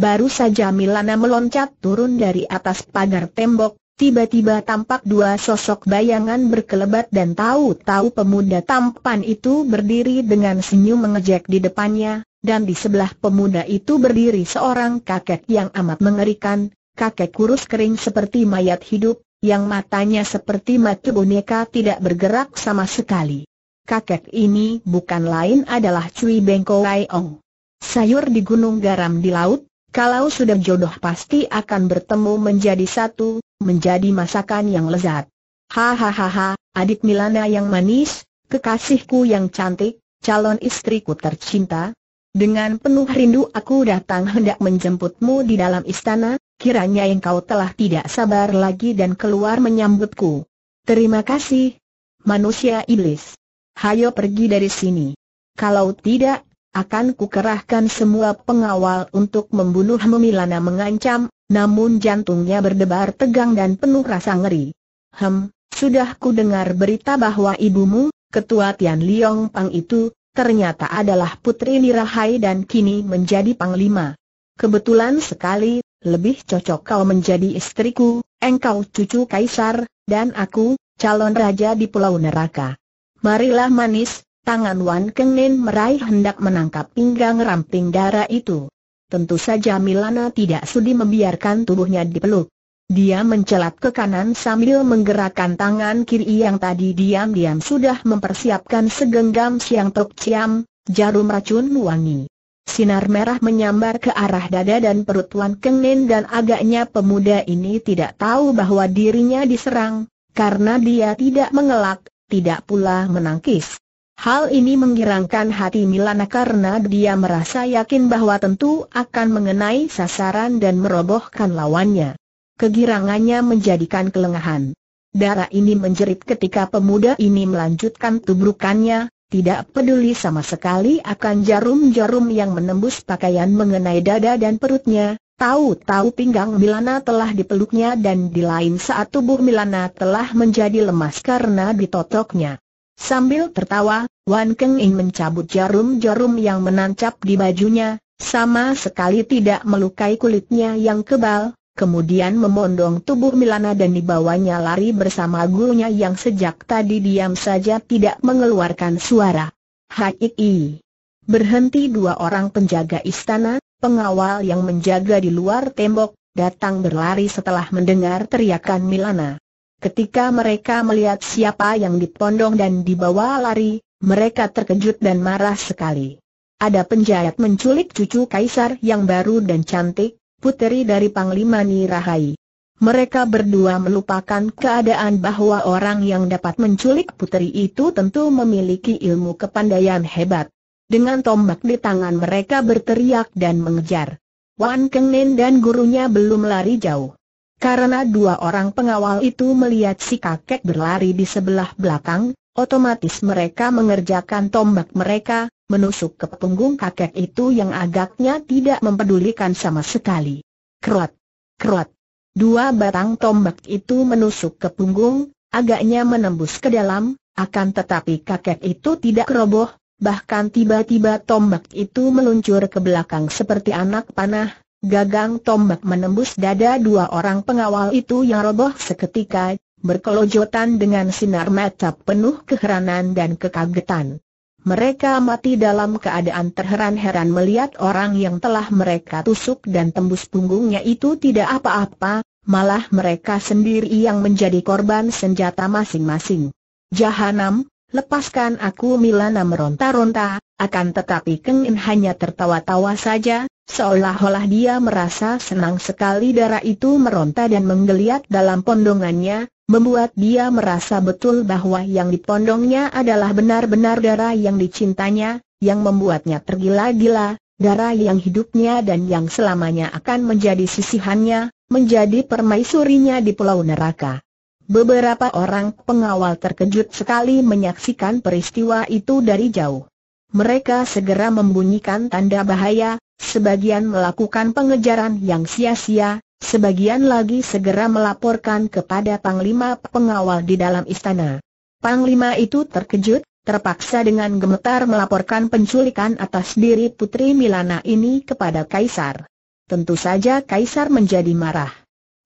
S1: Baru saja Milana meloncat turun dari atas pagar tembok, tiba-tiba tampak dua sosok bayangan berkelebat dan tahu-tahu pemuda tampan itu berdiri dengan senyum mengejek di depannya, dan di sebelah pemuda itu berdiri seorang kakek yang amat mengerikan, kakek kurus kering seperti mayat hidup, yang matanya seperti mata boneka tidak bergerak sama sekali. Kakek ini bukan lain adalah Cui Bengko Ong. Sayur di gunung garam di laut, kalau sudah jodoh pasti akan bertemu menjadi satu, menjadi masakan yang lezat. Hahaha, adik Milana yang manis, kekasihku yang cantik, calon istriku tercinta. Dengan penuh rindu aku datang hendak menjemputmu di dalam istana, kiranya engkau telah tidak sabar lagi dan keluar menyambutku. Terima kasih, manusia iblis. Hayo pergi dari sini. Kalau tidak, akan kukerahkan semua pengawal untuk membunuh Memilana mengancam, namun jantungnya berdebar tegang dan penuh rasa ngeri. Hem, sudah ku dengar berita bahwa ibumu, ketua Tian Liong Pang itu, ternyata adalah putri Nirahai dan kini menjadi panglima. Kebetulan sekali, lebih cocok kau menjadi istriku, engkau cucu kaisar, dan aku, calon raja di pulau neraka. Marilah manis, Tangan Wan Kengin meraih hendak menangkap pinggang ramping darah itu. Tentu saja Milana tidak sudi membiarkan tubuhnya dipeluk. Dia mencelat ke kanan sambil menggerakkan tangan kiri yang tadi diam-diam sudah mempersiapkan segenggam siang tok ciam, jarum racun wangi. Sinar merah menyambar ke arah dada dan perut Wan Kengin dan agaknya pemuda ini tidak tahu bahwa dirinya diserang, karena dia tidak mengelak, tidak pula menangkis. Hal ini menggirangkan hati Milana karena dia merasa yakin bahwa tentu akan mengenai sasaran dan merobohkan lawannya. Kegirangannya menjadikan kelengahan. Darah ini menjerit ketika pemuda ini melanjutkan tubrukannya, tidak peduli sama sekali akan jarum-jarum yang menembus pakaian mengenai dada dan perutnya, tahu-tahu pinggang Milana telah dipeluknya dan di lain saat tubuh Milana telah menjadi lemas karena ditotoknya. Sambil tertawa, Wan Keng Ing mencabut jarum-jarum yang menancap di bajunya, sama sekali tidak melukai kulitnya yang kebal, kemudian memondong tubuh Milana dan dibawanya lari bersama gurunya yang sejak tadi diam saja tidak mengeluarkan suara. Hai, berhenti dua orang penjaga istana, pengawal yang menjaga di luar tembok, datang berlari setelah mendengar teriakan Milana. Ketika mereka melihat siapa yang dipondong dan dibawa lari, mereka terkejut dan marah sekali. Ada penjahat menculik cucu kaisar yang baru dan cantik, puteri dari Panglima Nirahai. Mereka berdua melupakan keadaan bahwa orang yang dapat menculik puteri itu tentu memiliki ilmu kepandaian hebat. Dengan tombak di tangan mereka berteriak dan mengejar. Wan Kengnen dan gurunya belum lari jauh. Karena dua orang pengawal itu melihat si kakek berlari di sebelah belakang, otomatis mereka mengerjakan tombak mereka, menusuk ke punggung kakek itu yang agaknya tidak mempedulikan sama sekali. Kerot! Kerot! Dua batang tombak itu menusuk ke punggung, agaknya menembus ke dalam, akan tetapi kakek itu tidak roboh, bahkan tiba-tiba tombak itu meluncur ke belakang seperti anak panah, Gagang tombak menembus dada dua orang pengawal itu yang roboh seketika, berkelojotan dengan sinar mata penuh keheranan dan kekagetan. Mereka mati dalam keadaan terheran-heran melihat orang yang telah mereka tusuk dan tembus punggungnya itu tidak apa-apa, malah mereka sendiri yang menjadi korban senjata masing-masing. Jahanam, lepaskan aku Milana meronta-ronta, akan tetapi Kengin hanya tertawa-tawa saja, Seolah-olah dia merasa senang sekali darah itu meronta dan menggeliat dalam pondongannya, membuat dia merasa betul bahwa yang dipondongnya adalah benar-benar darah yang dicintanya, yang membuatnya tergila-gila, darah yang hidupnya dan yang selamanya akan menjadi sisihannya, menjadi permaisurinya di pulau neraka. Beberapa orang pengawal terkejut sekali menyaksikan peristiwa itu dari jauh mereka segera membunyikan tanda bahaya, sebagian melakukan pengejaran yang sia-sia, sebagian lagi segera melaporkan kepada Panglima pengawal di dalam istana. Panglima itu terkejut, terpaksa dengan gemetar melaporkan penculikan atas diri Putri Milana ini kepada Kaisar. Tentu saja Kaisar menjadi marah.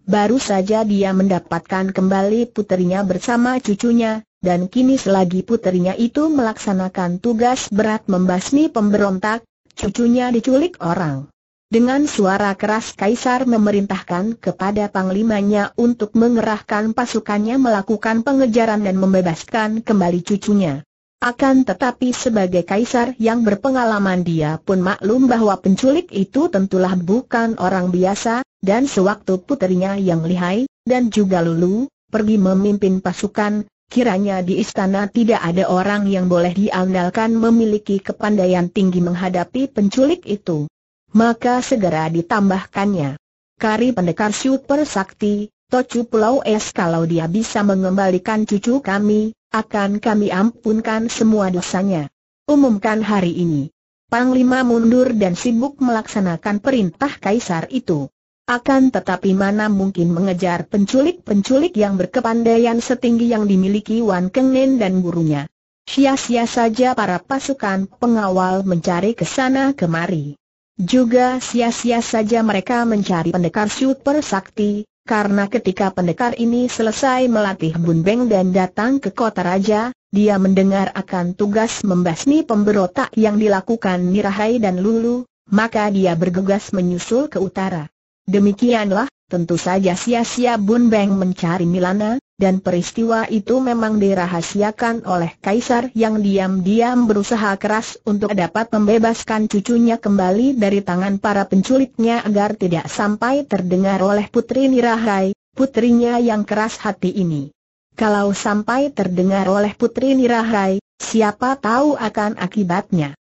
S1: Baru saja dia mendapatkan kembali puterinya bersama cucunya, dan kini selagi puterinya itu melaksanakan tugas berat membasmi pemberontak, cucunya diculik orang. Dengan suara keras Kaisar memerintahkan kepada panglimanya untuk mengerahkan pasukannya melakukan pengejaran dan membebaskan kembali cucunya. Akan tetapi sebagai kaisar yang berpengalaman dia pun maklum bahwa penculik itu tentulah bukan orang biasa, dan sewaktu puterinya yang lihai, dan juga Lulu, pergi memimpin pasukan, Kiranya di istana tidak ada orang yang boleh diandalkan memiliki kepandaian tinggi menghadapi penculik itu. Maka segera ditambahkannya. Kari pendekar super sakti, Tocu Pulau Es kalau dia bisa mengembalikan cucu kami, akan kami ampunkan semua dosanya. Umumkan hari ini. Panglima mundur dan sibuk melaksanakan perintah kaisar itu. Akan tetapi mana mungkin mengejar penculik-penculik yang berkepandaian setinggi yang dimiliki Wan Kengnen dan gurunya. Sia-sia saja para pasukan pengawal mencari ke sana kemari. Juga sia-sia saja mereka mencari pendekar super sakti, karena ketika pendekar ini selesai melatih Bun Beng dan datang ke kota raja, dia mendengar akan tugas membasmi pemberontak yang dilakukan Nirahai dan Lulu, maka dia bergegas menyusul ke utara. Demikianlah, tentu saja sia-sia Bun Beng mencari Milana, dan peristiwa itu memang dirahasiakan oleh Kaisar yang diam-diam berusaha keras untuk dapat membebaskan cucunya kembali dari tangan para penculiknya agar tidak sampai terdengar oleh Putri Nirahai, putrinya yang keras hati ini. Kalau sampai terdengar oleh Putri Nirahai, siapa tahu akan akibatnya.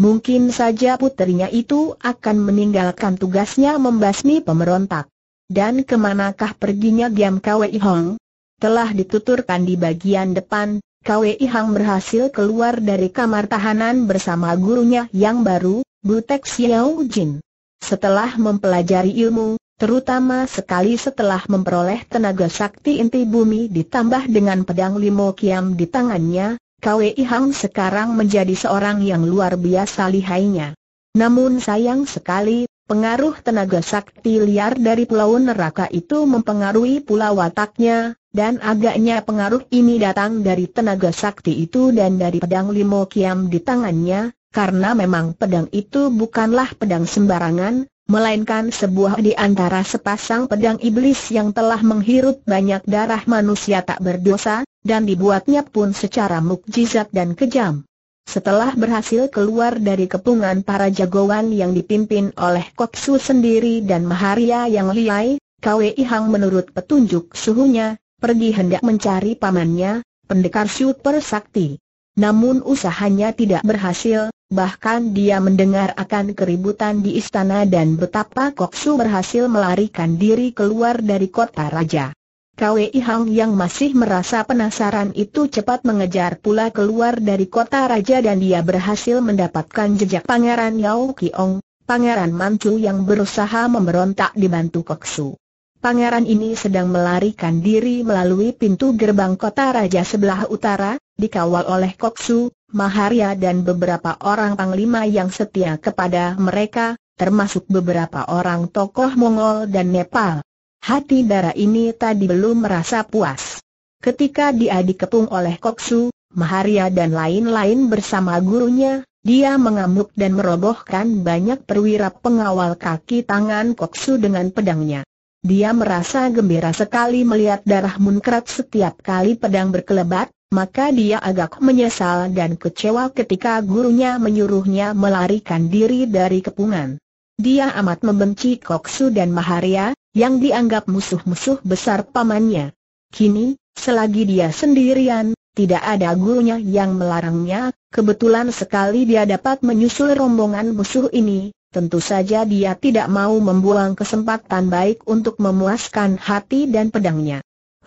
S1: Mungkin saja putrinya itu akan meninggalkan tugasnya membasmi pemberontak. Dan kemanakah perginya Giam Kwei Hong? Telah dituturkan di bagian depan, Kwei Hong berhasil keluar dari kamar tahanan bersama gurunya yang baru, Butek Xiao Jin. Setelah mempelajari ilmu, terutama sekali setelah memperoleh tenaga sakti inti bumi ditambah dengan pedang limo kiam di tangannya, Kwei Hang sekarang menjadi seorang yang luar biasa lihainya. Namun sayang sekali, pengaruh tenaga sakti liar dari pulau neraka itu mempengaruhi pula wataknya, dan agaknya pengaruh ini datang dari tenaga sakti itu dan dari pedang limo kiam di tangannya, karena memang pedang itu bukanlah pedang sembarangan, melainkan sebuah di antara sepasang pedang iblis yang telah menghirup banyak darah manusia tak berdosa, dan dibuatnya pun secara mukjizat dan kejam. Setelah berhasil keluar dari kepungan para jagoan yang dipimpin oleh Koksu sendiri dan Maharia yang liai, Kwei Hang menurut petunjuk suhunya, pergi hendak mencari pamannya, pendekar super sakti. Namun usahanya tidak berhasil, Bahkan dia mendengar akan keributan di istana dan betapa Koksu berhasil melarikan diri keluar dari kota raja. Kwei Hang yang masih merasa penasaran itu cepat mengejar pula keluar dari kota raja dan dia berhasil mendapatkan jejak Pangeran Yao Kiong, Pangeran Manchu yang berusaha memberontak dibantu Koksu. Pangeran ini sedang melarikan diri melalui pintu gerbang kota raja sebelah utara, dikawal oleh Koksu, Maharia dan beberapa orang panglima yang setia kepada mereka, termasuk beberapa orang tokoh Mongol dan Nepal. Hati darah ini tadi belum merasa puas. Ketika dia dikepung oleh Koksu, Maharia dan lain-lain bersama gurunya, dia mengamuk dan merobohkan banyak perwira pengawal kaki tangan Koksu dengan pedangnya. Dia merasa gembira sekali melihat darah munkrat setiap kali pedang berkelebat, maka dia agak menyesal dan kecewa ketika gurunya menyuruhnya melarikan diri dari kepungan. Dia amat membenci Koksu dan Maharia, yang dianggap musuh-musuh besar pamannya. Kini, selagi dia sendirian, tidak ada gurunya yang melarangnya, kebetulan sekali dia dapat menyusul rombongan musuh ini, tentu saja dia tidak mau membuang kesempatan baik untuk memuaskan hati dan pedangnya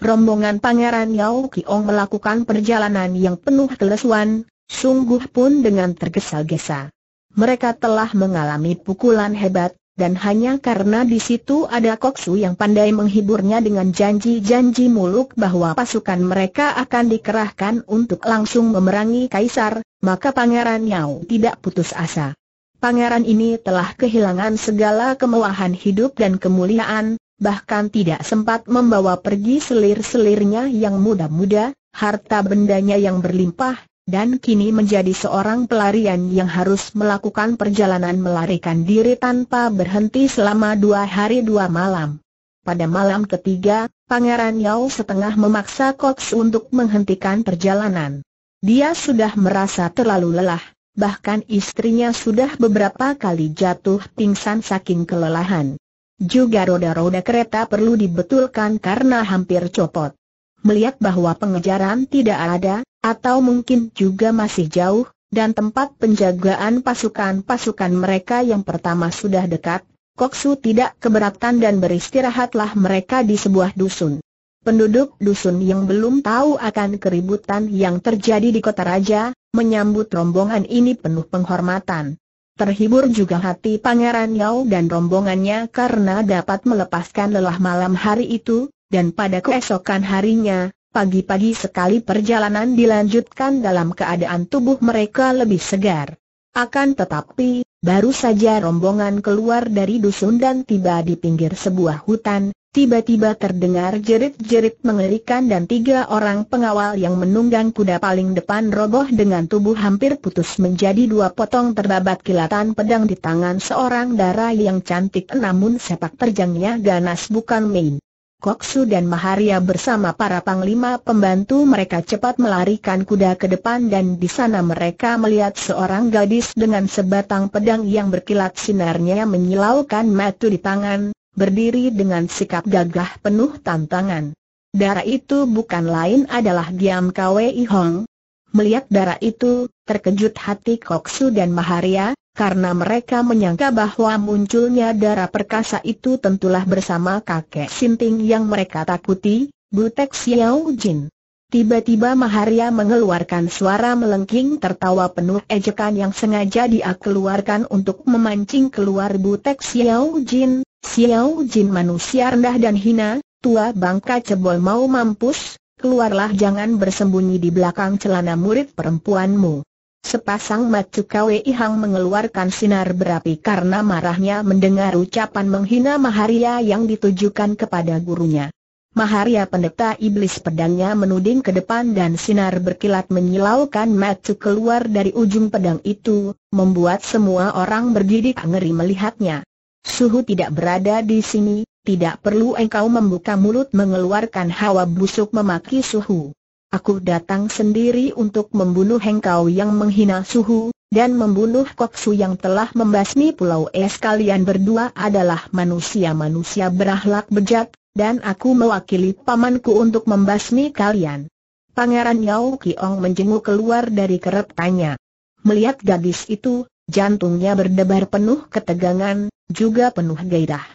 S1: rombongan Pangeran Yao Kiong melakukan perjalanan yang penuh kelesuan, sungguh pun dengan tergesa-gesa. Mereka telah mengalami pukulan hebat, dan hanya karena di situ ada Koksu yang pandai menghiburnya dengan janji-janji muluk bahwa pasukan mereka akan dikerahkan untuk langsung memerangi Kaisar, maka Pangeran Yao tidak putus asa. Pangeran ini telah kehilangan segala kemewahan hidup dan kemuliaan, bahkan tidak sempat membawa pergi selir-selirnya yang muda-muda, harta bendanya yang berlimpah, dan kini menjadi seorang pelarian yang harus melakukan perjalanan melarikan diri tanpa berhenti selama dua hari dua malam. Pada malam ketiga, Pangeran Yao setengah memaksa Cox untuk menghentikan perjalanan. Dia sudah merasa terlalu lelah, bahkan istrinya sudah beberapa kali jatuh pingsan saking kelelahan. Juga roda-roda kereta perlu dibetulkan karena hampir copot. Melihat bahwa pengejaran tidak ada, atau mungkin juga masih jauh, dan tempat penjagaan pasukan-pasukan mereka yang pertama sudah dekat, Koksu tidak keberatan dan beristirahatlah mereka di sebuah dusun. Penduduk dusun yang belum tahu akan keributan yang terjadi di kota raja, menyambut rombongan ini penuh penghormatan. Terhibur juga hati Pangeran Yao dan rombongannya karena dapat melepaskan lelah malam hari itu, dan pada keesokan harinya, pagi-pagi sekali perjalanan dilanjutkan dalam keadaan tubuh mereka lebih segar. Akan tetapi, Baru saja rombongan keluar dari dusun dan tiba di pinggir sebuah hutan, tiba-tiba terdengar jerit-jerit mengerikan dan tiga orang pengawal yang menunggang kuda paling depan roboh dengan tubuh hampir putus menjadi dua potong terbabat kilatan pedang di tangan seorang darah yang cantik namun sepak terjangnya ganas bukan main. Koksu dan Maharia bersama para panglima pembantu mereka cepat melarikan kuda ke depan dan di sana mereka melihat seorang gadis dengan sebatang pedang yang berkilat sinarnya menyilaukan matu di tangan, berdiri dengan sikap gagah penuh tantangan. Darah itu bukan lain adalah Giam Kwei Hong. Melihat darah itu, terkejut hati Koksu dan Maharia, karena mereka menyangka bahwa munculnya darah perkasa itu tentulah bersama kakek Sinting yang mereka takuti, Butek Xiao Jin. Tiba-tiba Maharia mengeluarkan suara melengking tertawa penuh ejekan yang sengaja dia keluarkan untuk memancing keluar Butek Xiao Jin, Xiao Jin manusia rendah dan hina, tua bangka cebol mau mampus, keluarlah jangan bersembunyi di belakang celana murid perempuanmu. Sepasang mata Kwei Hang mengeluarkan sinar berapi karena marahnya mendengar ucapan menghina Maharia yang ditujukan kepada gurunya. Maharia pendeta iblis pedangnya menuding ke depan dan sinar berkilat menyilaukan mata keluar dari ujung pedang itu, membuat semua orang berdidik ngeri melihatnya. Suhu tidak berada di sini, tidak perlu engkau membuka mulut mengeluarkan hawa busuk memaki Suhu. Aku datang sendiri untuk membunuh Hengkau yang menghina suhu, dan membunuh koksu yang telah membasmi pulau es kalian berdua adalah manusia-manusia berahlak bejat, dan aku mewakili pamanku untuk membasmi kalian. Pangeran Yao Kiong menjenguk keluar dari kerep tanya. Melihat gadis itu, jantungnya berdebar penuh ketegangan, juga penuh gairah.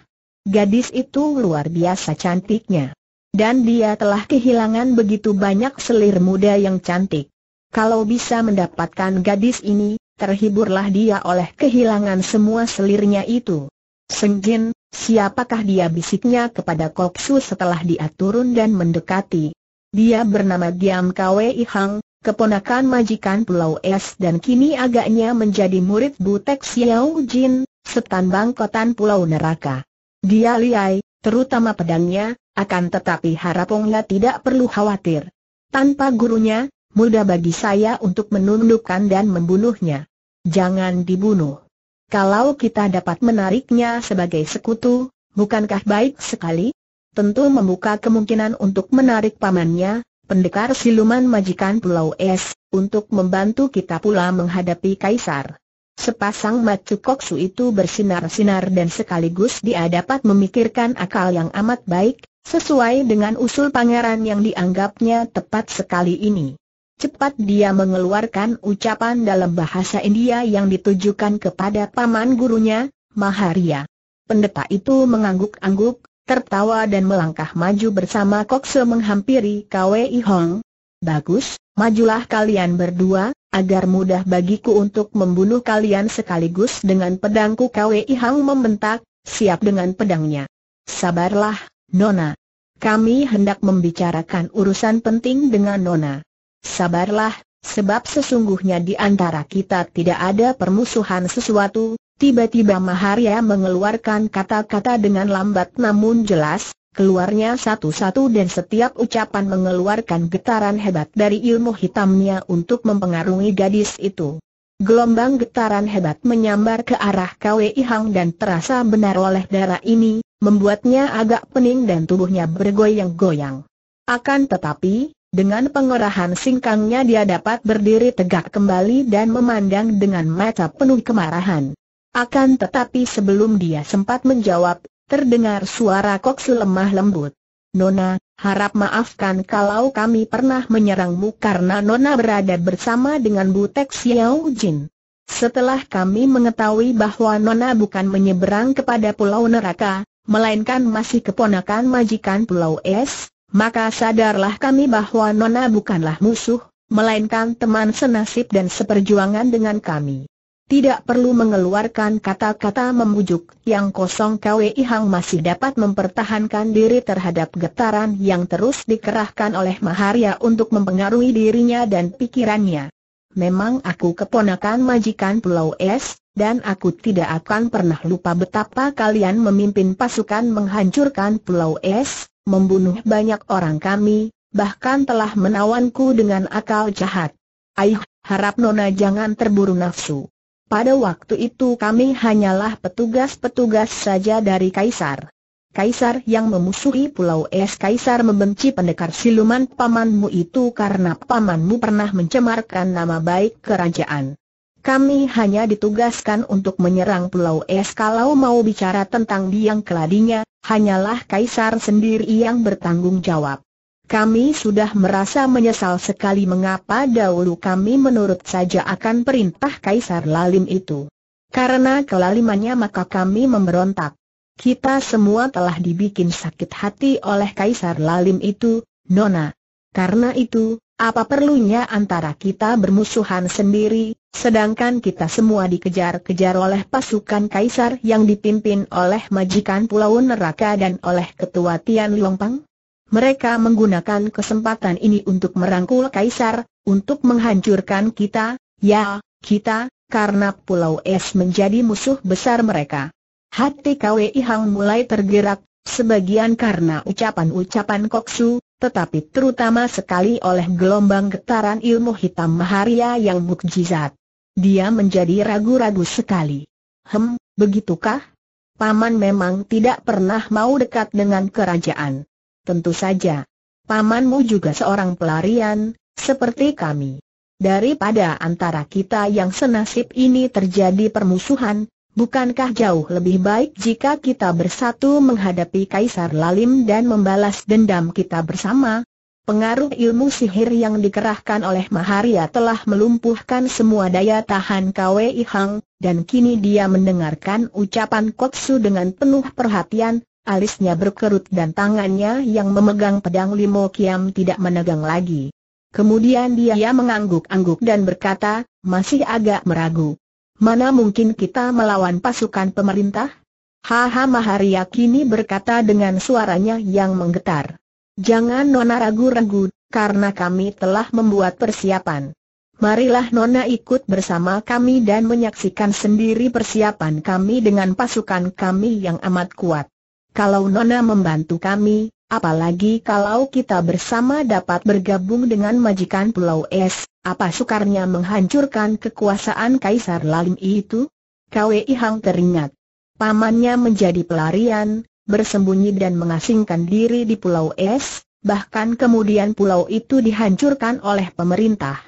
S1: Gadis itu luar biasa cantiknya dan dia telah kehilangan begitu banyak selir muda yang cantik. Kalau bisa mendapatkan gadis ini, terhiburlah dia oleh kehilangan semua selirnya itu. Senjin, siapakah dia bisiknya kepada Koksu setelah dia turun dan mendekati. Dia bernama Giam Kwei Hang, keponakan majikan Pulau Es dan kini agaknya menjadi murid Butek Xiao Jin, setan bangkotan Pulau Neraka. Dia liai, terutama pedangnya, akan tetapi Ongla tidak perlu khawatir. Tanpa gurunya, mudah bagi saya untuk menundukkan dan membunuhnya. Jangan dibunuh. Kalau kita dapat menariknya sebagai sekutu, bukankah baik sekali? Tentu membuka kemungkinan untuk menarik pamannya, pendekar siluman majikan Pulau Es, untuk membantu kita pula menghadapi Kaisar. Sepasang mata koksu itu bersinar-sinar dan sekaligus dia dapat memikirkan akal yang amat baik, Sesuai dengan usul pangeran yang dianggapnya tepat sekali ini. Cepat dia mengeluarkan ucapan dalam bahasa India yang ditujukan kepada paman gurunya, Maharia. Pendeta itu mengangguk-angguk, tertawa dan melangkah maju bersama Kokse menghampiri Kwei Hong. Bagus, majulah kalian berdua, agar mudah bagiku untuk membunuh kalian sekaligus dengan pedangku Kwei Hong membentak, siap dengan pedangnya. Sabarlah, Nona. Kami hendak membicarakan urusan penting dengan Nona. Sabarlah, sebab sesungguhnya di antara kita tidak ada permusuhan sesuatu. Tiba-tiba Maharia mengeluarkan kata-kata dengan lambat namun jelas, keluarnya satu-satu dan setiap ucapan mengeluarkan getaran hebat dari ilmu hitamnya untuk mempengaruhi gadis itu. Gelombang getaran hebat menyambar ke arah KWI Hang dan terasa benar oleh darah ini, membuatnya agak pening dan tubuhnya bergoyang-goyang. Akan tetapi, dengan pengerahan singkangnya dia dapat berdiri tegak kembali dan memandang dengan mata penuh kemarahan. Akan tetapi sebelum dia sempat menjawab, terdengar suara kok lemah lembut. Nona, Harap maafkan kalau kami pernah menyerangmu karena Nona berada bersama dengan Butek Xiao Jin. Setelah kami mengetahui bahwa Nona bukan menyeberang kepada Pulau Neraka, melainkan masih keponakan majikan Pulau Es, maka sadarlah kami bahwa Nona bukanlah musuh, melainkan teman senasib dan seperjuangan dengan kami. Tidak perlu mengeluarkan kata-kata membujuk, yang kosong KWI Hang masih dapat mempertahankan diri terhadap getaran yang terus dikerahkan oleh Maharia untuk mempengaruhi dirinya dan pikirannya. Memang aku keponakan majikan Pulau Es, dan aku tidak akan pernah lupa betapa kalian memimpin pasukan menghancurkan Pulau Es, membunuh banyak orang kami, bahkan telah menawanku dengan akal jahat. Ayuh, harap Nona jangan terburu nafsu. Pada waktu itu kami hanyalah petugas-petugas saja dari Kaisar. Kaisar yang memusuhi Pulau Es Kaisar membenci pendekar siluman pamanmu itu karena pamanmu pernah mencemarkan nama baik kerajaan. Kami hanya ditugaskan untuk menyerang Pulau Es kalau mau bicara tentang biang keladinya, hanyalah Kaisar sendiri yang bertanggung jawab. Kami sudah merasa menyesal sekali mengapa dahulu kami menurut saja akan perintah Kaisar Lalim itu. Karena kelalimannya maka kami memberontak. Kita semua telah dibikin sakit hati oleh Kaisar Lalim itu, Nona. Karena itu, apa perlunya antara kita bermusuhan sendiri, sedangkan kita semua dikejar-kejar oleh pasukan Kaisar yang dipimpin oleh majikan Pulau Neraka dan oleh Ketua Tian Longpang? Mereka menggunakan kesempatan ini untuk merangkul kaisar, untuk menghancurkan kita, ya, kita, karena Pulau Es menjadi musuh besar mereka. Hati KWI Hang mulai tergerak, sebagian karena ucapan-ucapan Koksu, tetapi terutama sekali oleh gelombang getaran ilmu hitam Maharia yang mukjizat. Dia menjadi ragu-ragu sekali. Hem, begitukah? Paman memang tidak pernah mau dekat dengan kerajaan. Tentu saja. Pamanmu juga seorang pelarian, seperti kami. Daripada antara kita yang senasib ini terjadi permusuhan, bukankah jauh lebih baik jika kita bersatu menghadapi Kaisar Lalim dan membalas dendam kita bersama? Pengaruh ilmu sihir yang dikerahkan oleh Maharia telah melumpuhkan semua daya tahan Kwei Hang, dan kini dia mendengarkan ucapan Kotsu dengan penuh perhatian, alisnya berkerut dan tangannya yang memegang pedang Limo Kiam tidak menegang lagi. Kemudian dia mengangguk-angguk dan berkata, masih agak meragu. Mana mungkin kita melawan pasukan pemerintah? Haha Maharia kini berkata dengan suaranya yang menggetar. Jangan Nona ragu-ragu, karena kami telah membuat persiapan. Marilah Nona ikut bersama kami dan menyaksikan sendiri persiapan kami dengan pasukan kami yang amat kuat kalau Nona membantu kami, apalagi kalau kita bersama dapat bergabung dengan majikan Pulau Es, apa sukarnya menghancurkan kekuasaan Kaisar Lalim itu? Kwei Hang teringat. Pamannya menjadi pelarian, bersembunyi dan mengasingkan diri di Pulau Es, bahkan kemudian pulau itu dihancurkan oleh pemerintah.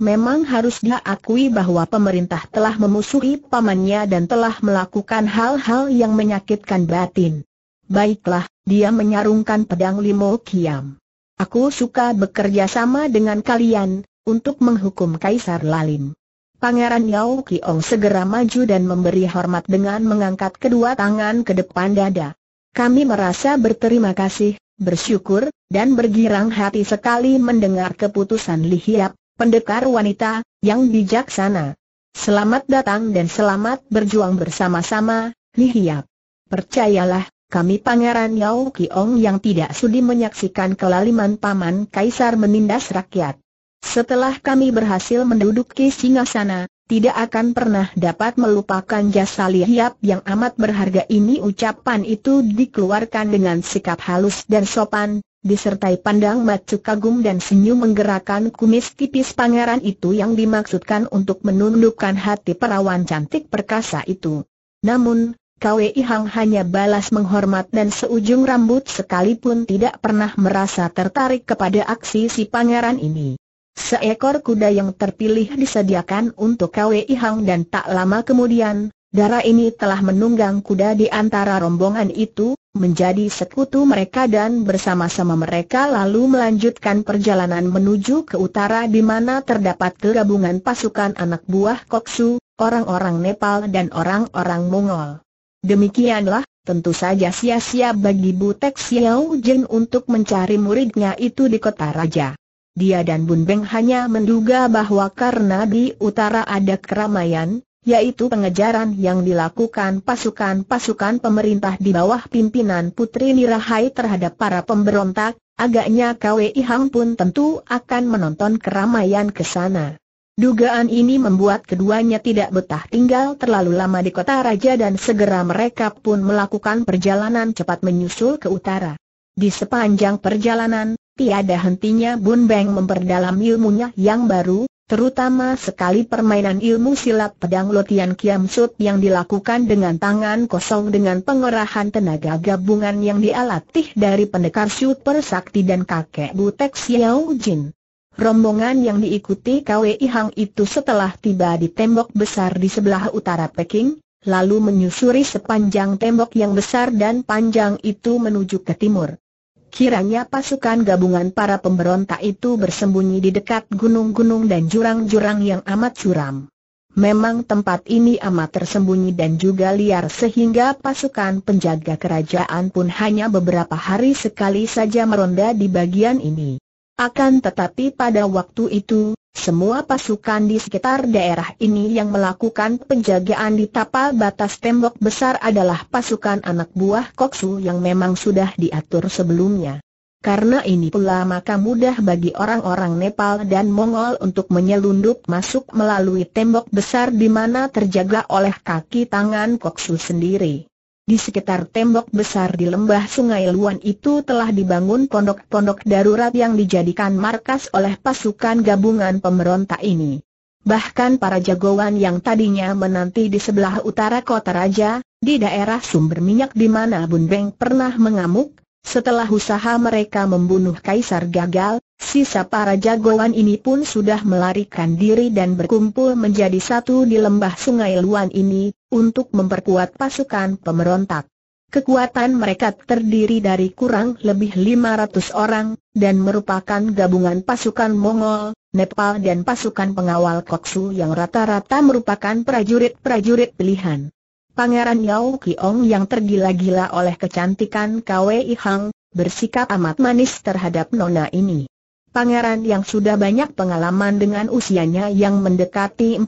S1: Memang harus diakui bahwa pemerintah telah memusuhi pamannya dan telah melakukan hal-hal yang menyakitkan batin. Baiklah, dia menyarungkan pedang limo kiam. Aku suka bekerja sama dengan kalian, untuk menghukum Kaisar Lalin. Pangeran Yao Kiong segera maju dan memberi hormat dengan mengangkat kedua tangan ke depan dada. Kami merasa berterima kasih, bersyukur, dan bergirang hati sekali mendengar keputusan Li Hiap, pendekar wanita, yang bijaksana. Selamat datang dan selamat berjuang bersama-sama, Li Hiap. Percayalah, kami Pangeran Yao Kiong yang tidak sudi menyaksikan kelaliman Paman Kaisar menindas rakyat. Setelah kami berhasil menduduki Singasana, tidak akan pernah dapat melupakan jasa Lihiap yang amat berharga ini ucapan itu dikeluarkan dengan sikap halus dan sopan, disertai pandang macu kagum dan senyum menggerakkan kumis tipis pangeran itu yang dimaksudkan untuk menundukkan hati perawan cantik perkasa itu. Namun, KWI Hang hanya balas menghormat dan seujung rambut sekalipun tidak pernah merasa tertarik kepada aksi si pangeran ini. Seekor kuda yang terpilih disediakan untuk KWI Hang dan tak lama kemudian, darah ini telah menunggang kuda di antara rombongan itu, menjadi sekutu mereka dan bersama-sama mereka lalu melanjutkan perjalanan menuju ke utara di mana terdapat gabungan pasukan anak buah Koksu, orang-orang Nepal dan orang-orang Mongol. Demikianlah, tentu saja sia-sia bagi Butek Xiao Jin untuk mencari muridnya itu di kota raja. Dia dan Bun Beng hanya menduga bahwa karena di utara ada keramaian, yaitu pengejaran yang dilakukan pasukan-pasukan pemerintah di bawah pimpinan Putri Nirahai terhadap para pemberontak, agaknya KWI Hang pun tentu akan menonton keramaian ke sana. Dugaan ini membuat keduanya tidak betah tinggal terlalu lama di kota raja dan segera mereka pun melakukan perjalanan cepat menyusul ke utara. Di sepanjang perjalanan, tiada hentinya Bun Beng memperdalam ilmunya yang baru, terutama sekali permainan ilmu silat pedang Lotian Kiam Sut yang dilakukan dengan tangan kosong dengan pengerahan tenaga gabungan yang dialatih dari pendekar Super Sakti dan kakek Butek Xiao Jin. Rombongan yang diikuti KWI Hang itu setelah tiba di tembok besar di sebelah utara Peking, lalu menyusuri sepanjang tembok yang besar dan panjang itu menuju ke timur. Kiranya pasukan gabungan para pemberontak itu bersembunyi di dekat gunung-gunung dan jurang-jurang yang amat curam. Memang tempat ini amat tersembunyi dan juga liar sehingga pasukan penjaga kerajaan pun hanya beberapa hari sekali saja meronda di bagian ini. Akan tetapi pada waktu itu, semua pasukan di sekitar daerah ini yang melakukan penjagaan di tapal batas tembok besar adalah pasukan anak buah Koksu yang memang sudah diatur sebelumnya. Karena ini pula maka mudah bagi orang-orang Nepal dan Mongol untuk menyelundup masuk melalui tembok besar di mana terjaga oleh kaki tangan Koksu sendiri. Di sekitar tembok besar di lembah sungai Luan itu telah dibangun pondok-pondok darurat yang dijadikan markas oleh pasukan gabungan pemberontak ini. Bahkan para jagoan yang tadinya menanti di sebelah utara kota raja, di daerah sumber minyak di mana Bun Beng pernah mengamuk, setelah usaha mereka membunuh kaisar gagal, Sisa para jagoan ini pun sudah melarikan diri dan berkumpul menjadi satu di lembah sungai Luan ini, untuk memperkuat pasukan pemberontak. Kekuatan mereka terdiri dari kurang lebih 500 orang, dan merupakan gabungan pasukan Mongol, Nepal dan pasukan pengawal Koksu yang rata-rata merupakan prajurit-prajurit pilihan. Pangeran Yao Kiong yang tergila-gila oleh kecantikan Kwei Hang, bersikap amat manis terhadap nona ini. Pangeran yang sudah banyak pengalaman dengan usianya yang mendekati 40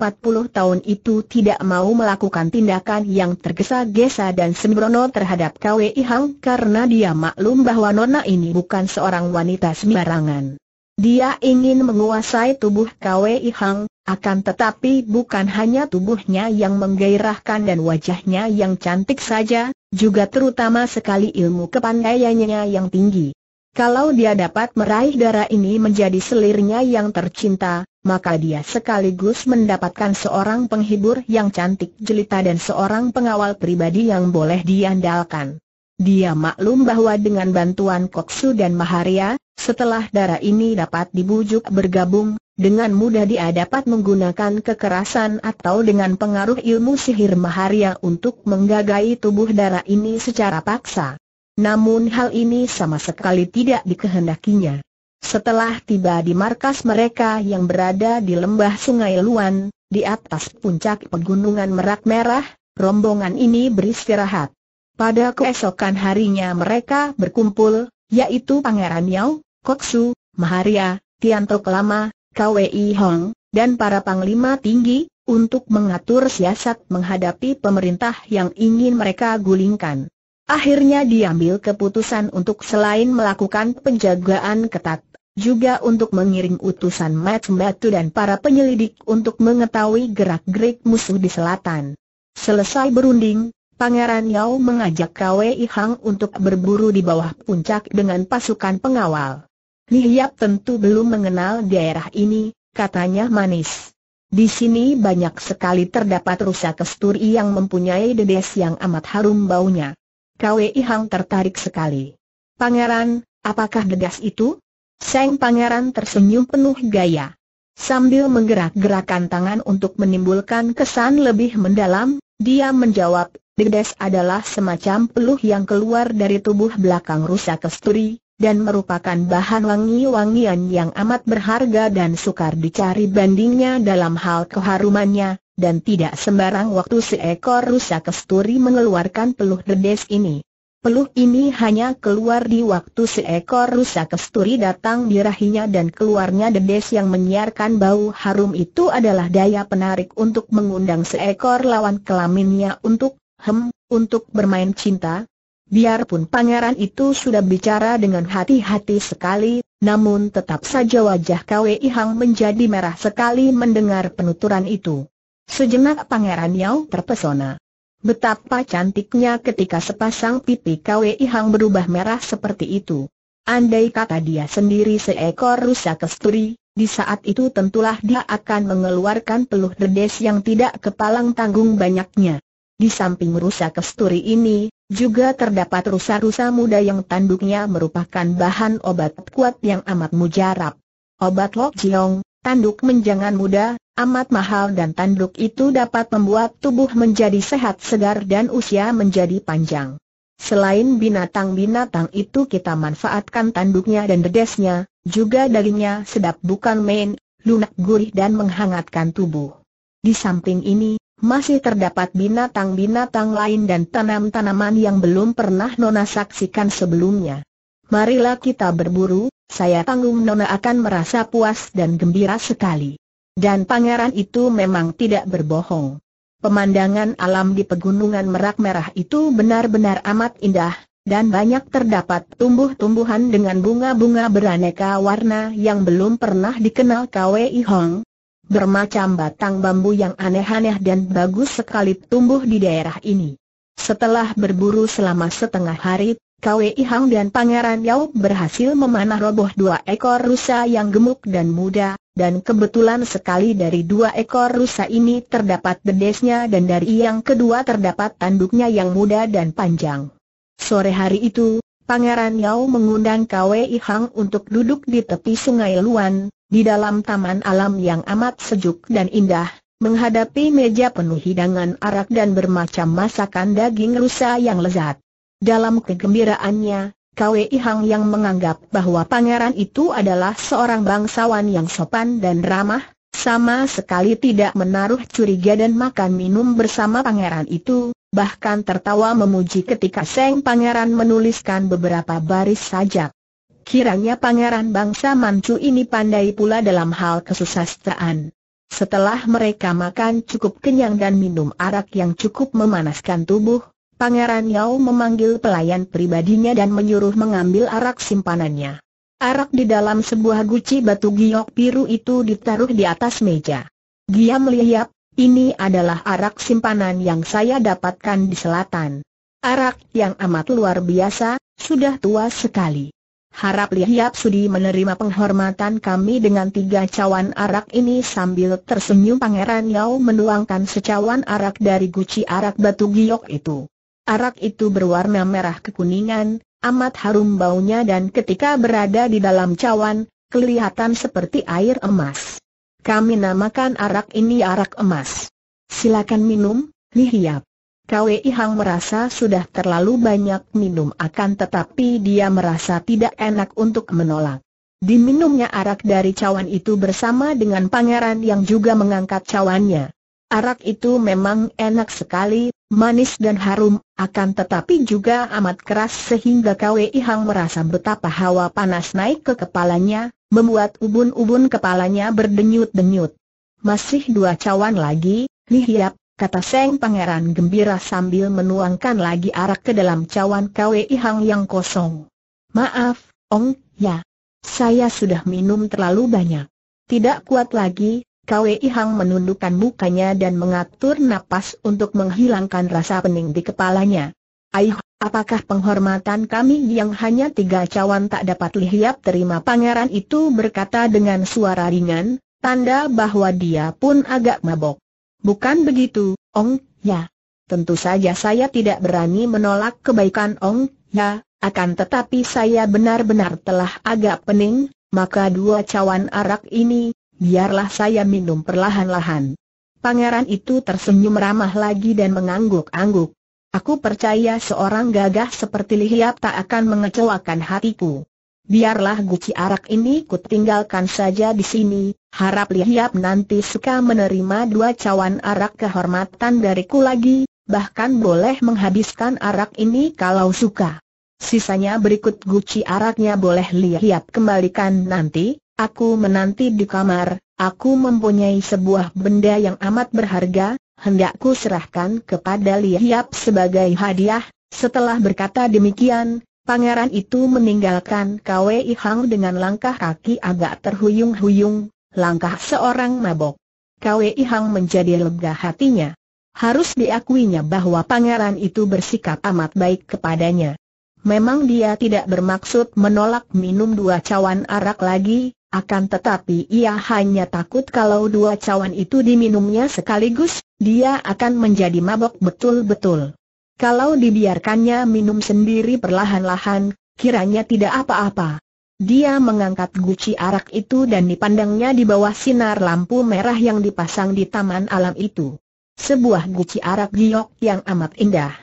S1: tahun itu tidak mau melakukan tindakan yang tergesa-gesa dan sembrono terhadap KWI Ihang karena dia maklum bahwa Nona ini bukan seorang wanita sembarangan. Dia ingin menguasai tubuh KWI Ihang, akan tetapi bukan hanya tubuhnya yang menggairahkan dan wajahnya yang cantik saja, juga terutama sekali ilmu kepandaiannya yang tinggi. Kalau dia dapat meraih darah ini menjadi selirnya yang tercinta, maka dia sekaligus mendapatkan seorang penghibur yang cantik jelita dan seorang pengawal pribadi yang boleh diandalkan. Dia maklum bahwa dengan bantuan Koksu dan Maharia, setelah darah ini dapat dibujuk bergabung, dengan mudah dia dapat menggunakan kekerasan atau dengan pengaruh ilmu sihir Maharia untuk menggagai tubuh darah ini secara paksa. Namun hal ini sama sekali tidak dikehendakinya. Setelah tiba di markas mereka yang berada di lembah sungai Luan, di atas puncak pegunungan Merak Merah, rombongan ini beristirahat. Pada keesokan harinya mereka berkumpul, yaitu Pangeran Yao, Koksu, Maharia, Tiantok Lama, Kwei Hong, dan para panglima tinggi, untuk mengatur siasat menghadapi pemerintah yang ingin mereka gulingkan. Akhirnya diambil keputusan untuk selain melakukan penjagaan ketat, juga untuk mengirim utusan Mat Batu dan para penyelidik untuk mengetahui gerak-gerik musuh di selatan. Selesai berunding, Pangeran Yao mengajak Kwei Hang untuk berburu di bawah puncak dengan pasukan pengawal. Nihiap tentu belum mengenal daerah ini, katanya manis. Di sini banyak sekali terdapat rusa kesturi yang mempunyai dedes yang amat harum baunya. KWI Hang tertarik sekali. Pangeran, apakah degas itu? Seng pangeran tersenyum penuh gaya. Sambil menggerak-gerakan tangan untuk menimbulkan kesan lebih mendalam, dia menjawab, degas adalah semacam peluh yang keluar dari tubuh belakang rusa kesturi, dan merupakan bahan wangi-wangian yang amat berharga dan sukar dicari bandingnya dalam hal keharumannya, dan tidak sembarang waktu seekor rusa kesturi mengeluarkan peluh dedes ini. Peluh ini hanya keluar di waktu seekor rusa kesturi datang di rahinya dan keluarnya dedes yang menyiarkan bau harum itu adalah daya penarik untuk mengundang seekor lawan kelaminnya untuk, hem, untuk bermain cinta. Biarpun pangeran itu sudah bicara dengan hati-hati sekali, namun tetap saja wajah Kwei Hang menjadi merah sekali mendengar penuturan itu. Sejenak Pangeran Yao terpesona. Betapa cantiknya ketika sepasang pipi KWI Hang berubah merah seperti itu. Andai kata dia sendiri seekor rusa kesturi, di saat itu tentulah dia akan mengeluarkan peluh dedes yang tidak kepalang tanggung banyaknya. Di samping rusa kesturi ini, juga terdapat rusa-rusa muda yang tanduknya merupakan bahan obat kuat yang amat mujarab. Obat Lok Jiong, Tanduk menjangan muda, amat mahal dan tanduk itu dapat membuat tubuh menjadi sehat segar dan usia menjadi panjang. Selain binatang-binatang itu kita manfaatkan tanduknya dan dedesnya, juga dagingnya sedap bukan main, lunak gurih dan menghangatkan tubuh. Di samping ini, masih terdapat binatang-binatang lain dan tanam-tanaman yang belum pernah Nona saksikan sebelumnya. Marilah kita berburu, saya tanggung Nona akan merasa puas dan gembira sekali. Dan pangeran itu memang tidak berbohong. Pemandangan alam di pegunungan Merak Merah itu benar-benar amat indah, dan banyak terdapat tumbuh-tumbuhan dengan bunga-bunga beraneka warna yang belum pernah dikenal KWI Hong. Bermacam batang bambu yang aneh-aneh dan bagus sekali tumbuh di daerah ini. Setelah berburu selama setengah hari, Kwei Hang dan Pangeran Yao berhasil memanah roboh dua ekor rusa yang gemuk dan muda, dan kebetulan sekali dari dua ekor rusa ini terdapat bedesnya dan dari yang kedua terdapat tanduknya yang muda dan panjang. Sore hari itu, Pangeran Yao mengundang Kwei Hang untuk duduk di tepi sungai Luan, di dalam taman alam yang amat sejuk dan indah, menghadapi meja penuh hidangan arak dan bermacam masakan daging rusa yang lezat. Dalam kegembiraannya, Kwei Hang yang menganggap bahwa pangeran itu adalah seorang bangsawan yang sopan dan ramah, sama sekali tidak menaruh curiga dan makan minum bersama pangeran itu, bahkan tertawa memuji ketika Seng Pangeran menuliskan beberapa baris sajak. Kiranya pangeran bangsa Manchu ini pandai pula dalam hal kesusastraan. Setelah mereka makan cukup kenyang dan minum arak yang cukup memanaskan tubuh, Pangeran Yao memanggil pelayan pribadinya dan menyuruh mengambil arak simpanannya. Arak di dalam sebuah guci batu giok biru itu ditaruh di atas meja. Giam melihat, ini adalah arak simpanan yang saya dapatkan di selatan. Arak yang amat luar biasa, sudah tua sekali. Harap Liap Sudi menerima penghormatan kami dengan tiga cawan arak ini sambil tersenyum Pangeran Yao menuangkan secawan arak dari guci arak batu giok itu. Arak itu berwarna merah kekuningan, amat harum baunya dan ketika berada di dalam cawan, kelihatan seperti air emas. Kami namakan arak ini arak emas. Silakan minum, lihiap. Kwei Hang merasa sudah terlalu banyak minum akan tetapi dia merasa tidak enak untuk menolak. Diminumnya arak dari cawan itu bersama dengan pangeran yang juga mengangkat cawannya. Arak itu memang enak sekali, manis dan harum, akan tetapi juga amat keras sehingga Kwei Hang merasa betapa hawa panas naik ke kepalanya, membuat ubun-ubun kepalanya berdenyut-denyut. Masih dua cawan lagi, lihat, kata Seng Pangeran gembira sambil menuangkan lagi arak ke dalam cawan Kwei Hang yang kosong. Maaf, Ong, ya. Saya sudah minum terlalu banyak. Tidak kuat lagi, Kwei Hang menundukkan mukanya dan mengatur napas untuk menghilangkan rasa pening di kepalanya. Aih, apakah penghormatan kami yang hanya tiga cawan tak dapat lihat terima pangeran itu berkata dengan suara ringan, tanda bahwa dia pun agak mabok. Bukan begitu, Ong, ya. Tentu saja saya tidak berani menolak kebaikan Ong, ya, akan tetapi saya benar-benar telah agak pening, maka dua cawan arak ini, biarlah saya minum perlahan-lahan. Pangeran itu tersenyum ramah lagi dan mengangguk-angguk. Aku percaya seorang gagah seperti Lihiap tak akan mengecewakan hatiku. Biarlah guci arak ini ku tinggalkan saja di sini, harap Lihiap nanti suka menerima dua cawan arak kehormatan dariku lagi, bahkan boleh menghabiskan arak ini kalau suka. Sisanya berikut guci araknya boleh Lihiap kembalikan nanti, Aku menanti di kamar, aku mempunyai sebuah benda yang amat berharga, hendakku serahkan kepada Liap sebagai hadiah. Setelah berkata demikian, pangeran itu meninggalkan Kwei Hang dengan langkah kaki agak terhuyung-huyung, langkah seorang mabok. Kwei Hang menjadi lega hatinya. Harus diakuinya bahwa pangeran itu bersikap amat baik kepadanya. Memang dia tidak bermaksud menolak minum dua cawan arak lagi, akan tetapi ia hanya takut kalau dua cawan itu diminumnya sekaligus, dia akan menjadi mabok betul-betul. Kalau dibiarkannya minum sendiri perlahan-lahan, kiranya tidak apa-apa. Dia mengangkat guci arak itu dan dipandangnya di bawah sinar lampu merah yang dipasang di taman alam itu. Sebuah guci arak giok yang amat indah.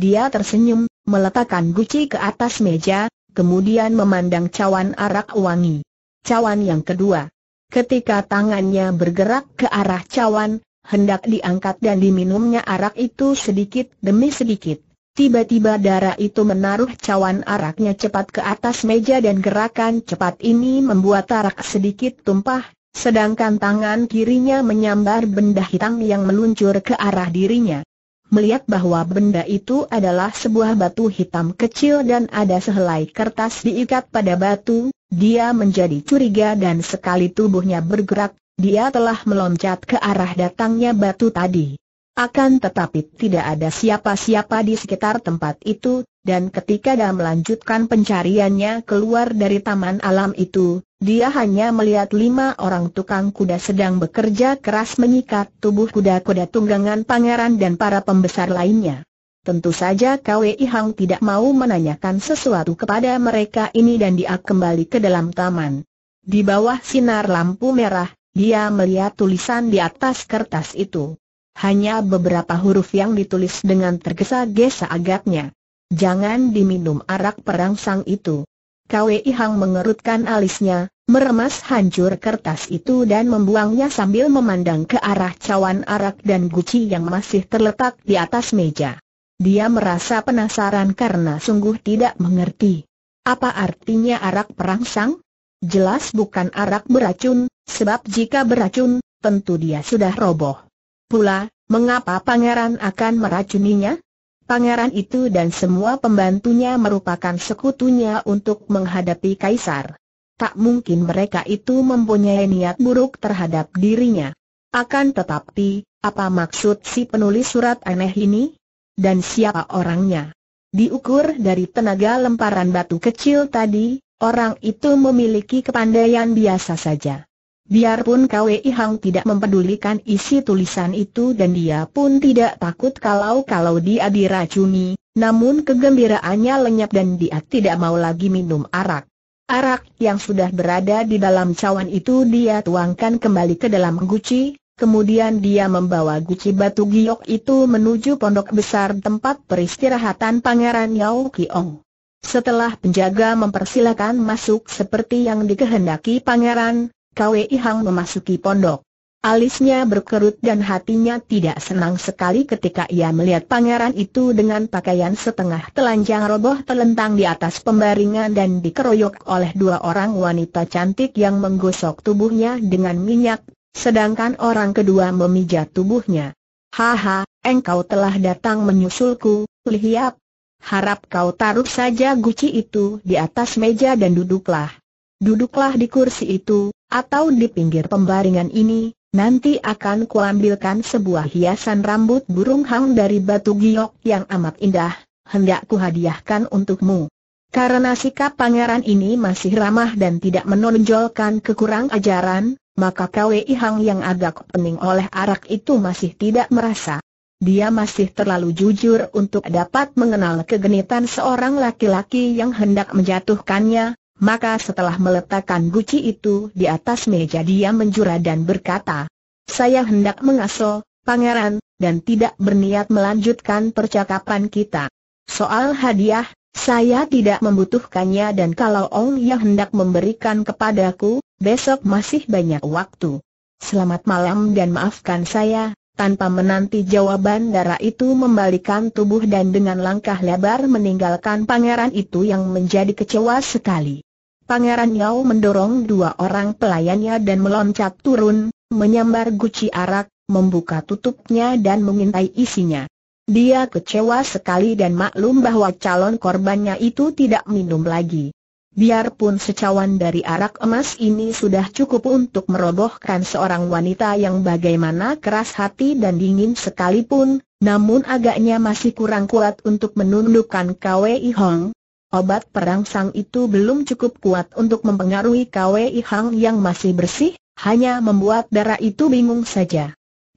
S1: Dia tersenyum, meletakkan guci ke atas meja, kemudian memandang cawan arak wangi cawan yang kedua. Ketika tangannya bergerak ke arah cawan, hendak diangkat dan diminumnya arak itu sedikit demi sedikit. Tiba-tiba darah itu menaruh cawan araknya cepat ke atas meja dan gerakan cepat ini membuat arak sedikit tumpah, sedangkan tangan kirinya menyambar benda hitam yang meluncur ke arah dirinya. Melihat bahwa benda itu adalah sebuah batu hitam kecil dan ada sehelai kertas diikat pada batu, dia menjadi curiga dan sekali tubuhnya bergerak, dia telah meloncat ke arah datangnya batu tadi. Akan tetapi tidak ada siapa-siapa di sekitar tempat itu, dan ketika dia melanjutkan pencariannya keluar dari taman alam itu, dia hanya melihat lima orang tukang kuda sedang bekerja keras menyikat tubuh kuda-kuda tunggangan pangeran dan para pembesar lainnya. Tentu saja Kwei Hang tidak mau menanyakan sesuatu kepada mereka ini dan dia kembali ke dalam taman. Di bawah sinar lampu merah, dia melihat tulisan di atas kertas itu. Hanya beberapa huruf yang ditulis dengan tergesa-gesa agaknya. Jangan diminum arak perangsang itu. Kwei Hang mengerutkan alisnya, meremas hancur kertas itu dan membuangnya sambil memandang ke arah cawan arak dan guci yang masih terletak di atas meja. Dia merasa penasaran karena sungguh tidak mengerti. Apa artinya arak perangsang? Jelas bukan arak beracun, sebab jika beracun, tentu dia sudah roboh. Pula, mengapa pangeran akan meracuninya? Pangeran itu dan semua pembantunya merupakan sekutunya untuk menghadapi kaisar. Tak mungkin mereka itu mempunyai niat buruk terhadap dirinya. Akan tetapi, apa maksud si penulis surat aneh ini? Dan siapa orangnya? Diukur dari tenaga lemparan batu kecil tadi, orang itu memiliki kepandaian biasa saja. Biarpun KWI Hang tidak mempedulikan isi tulisan itu dan dia pun tidak takut kalau-kalau dia diracuni, namun kegembiraannya lenyap dan dia tidak mau lagi minum arak. Arak yang sudah berada di dalam cawan itu dia tuangkan kembali ke dalam guci, Kemudian dia membawa guci batu giok itu menuju pondok besar tempat peristirahatan Pangeran Yao Kiong. Setelah penjaga mempersilakan masuk seperti yang dikehendaki Pangeran, Kwei Hang memasuki pondok. Alisnya berkerut dan hatinya tidak senang sekali ketika ia melihat pangeran itu dengan pakaian setengah telanjang roboh telentang di atas pembaringan dan dikeroyok oleh dua orang wanita cantik yang menggosok tubuhnya dengan minyak sedangkan orang kedua memijat tubuhnya. Haha, engkau telah datang menyusulku, lihiap. Harap kau taruh saja guci itu di atas meja dan duduklah. Duduklah di kursi itu, atau di pinggir pembaringan ini, nanti akan kuambilkan sebuah hiasan rambut burung hang dari batu giok yang amat indah, hendak kuhadiahkan untukmu. Karena sikap pangeran ini masih ramah dan tidak menonjolkan kekurang ajaran, maka Kwei Hang yang agak pening oleh arak itu masih tidak merasa. Dia masih terlalu jujur untuk dapat mengenal kegenitan seorang laki-laki yang hendak menjatuhkannya, maka setelah meletakkan guci itu di atas meja dia menjura dan berkata, Saya hendak mengasuh, pangeran, dan tidak berniat melanjutkan percakapan kita. Soal hadiah, saya tidak membutuhkannya dan kalau Ong Ya hendak memberikan kepadaku, besok masih banyak waktu. Selamat malam dan maafkan saya, tanpa menanti jawaban darah itu membalikan tubuh dan dengan langkah lebar meninggalkan pangeran itu yang menjadi kecewa sekali. Pangeran Yao mendorong dua orang pelayannya dan meloncat turun, menyambar guci arak, membuka tutupnya dan mengintai isinya. Dia kecewa sekali dan maklum bahwa calon korbannya itu tidak minum lagi. Biarpun secawan dari arak emas ini sudah cukup untuk merobohkan seorang wanita yang bagaimana keras hati dan dingin sekalipun, namun agaknya masih kurang kuat untuk menundukkan Kwei Hong. Obat perangsang itu belum cukup kuat untuk mempengaruhi Kwei Hong yang masih bersih, hanya membuat darah itu bingung saja.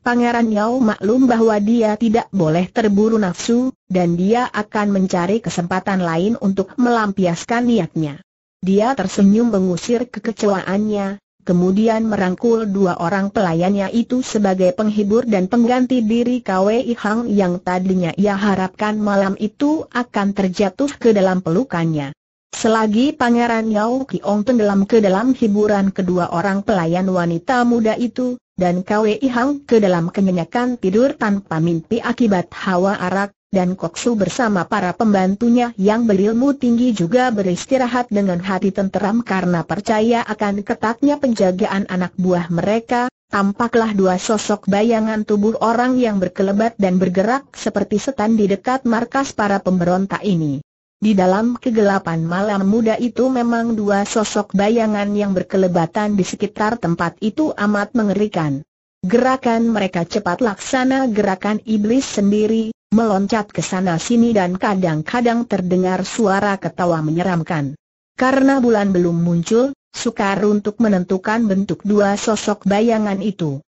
S1: Pangeran Yao maklum bahwa dia tidak boleh terburu nafsu, dan dia akan mencari kesempatan lain untuk melampiaskan niatnya. Dia tersenyum mengusir kekecewaannya, kemudian merangkul dua orang pelayannya itu sebagai penghibur dan pengganti diri Kwei Hang yang tadinya ia harapkan malam itu akan terjatuh ke dalam pelukannya. Selagi Pangeran Yao Kiong tenggelam ke dalam hiburan kedua orang pelayan wanita muda itu, dan Kwei Hang ke dalam kenyanyakan tidur tanpa mimpi akibat hawa arak, dan Koksu bersama para pembantunya yang berilmu tinggi juga beristirahat dengan hati tenteram karena percaya akan ketatnya penjagaan anak buah mereka, tampaklah dua sosok bayangan tubuh orang yang berkelebat dan bergerak seperti setan di dekat markas para pemberontak ini. Di dalam kegelapan malam muda itu memang dua sosok bayangan yang berkelebatan di sekitar tempat itu amat mengerikan. Gerakan mereka cepat laksana gerakan iblis sendiri, meloncat ke sana sini dan kadang-kadang terdengar suara ketawa menyeramkan. Karena bulan belum muncul, sukar untuk menentukan bentuk dua sosok bayangan itu.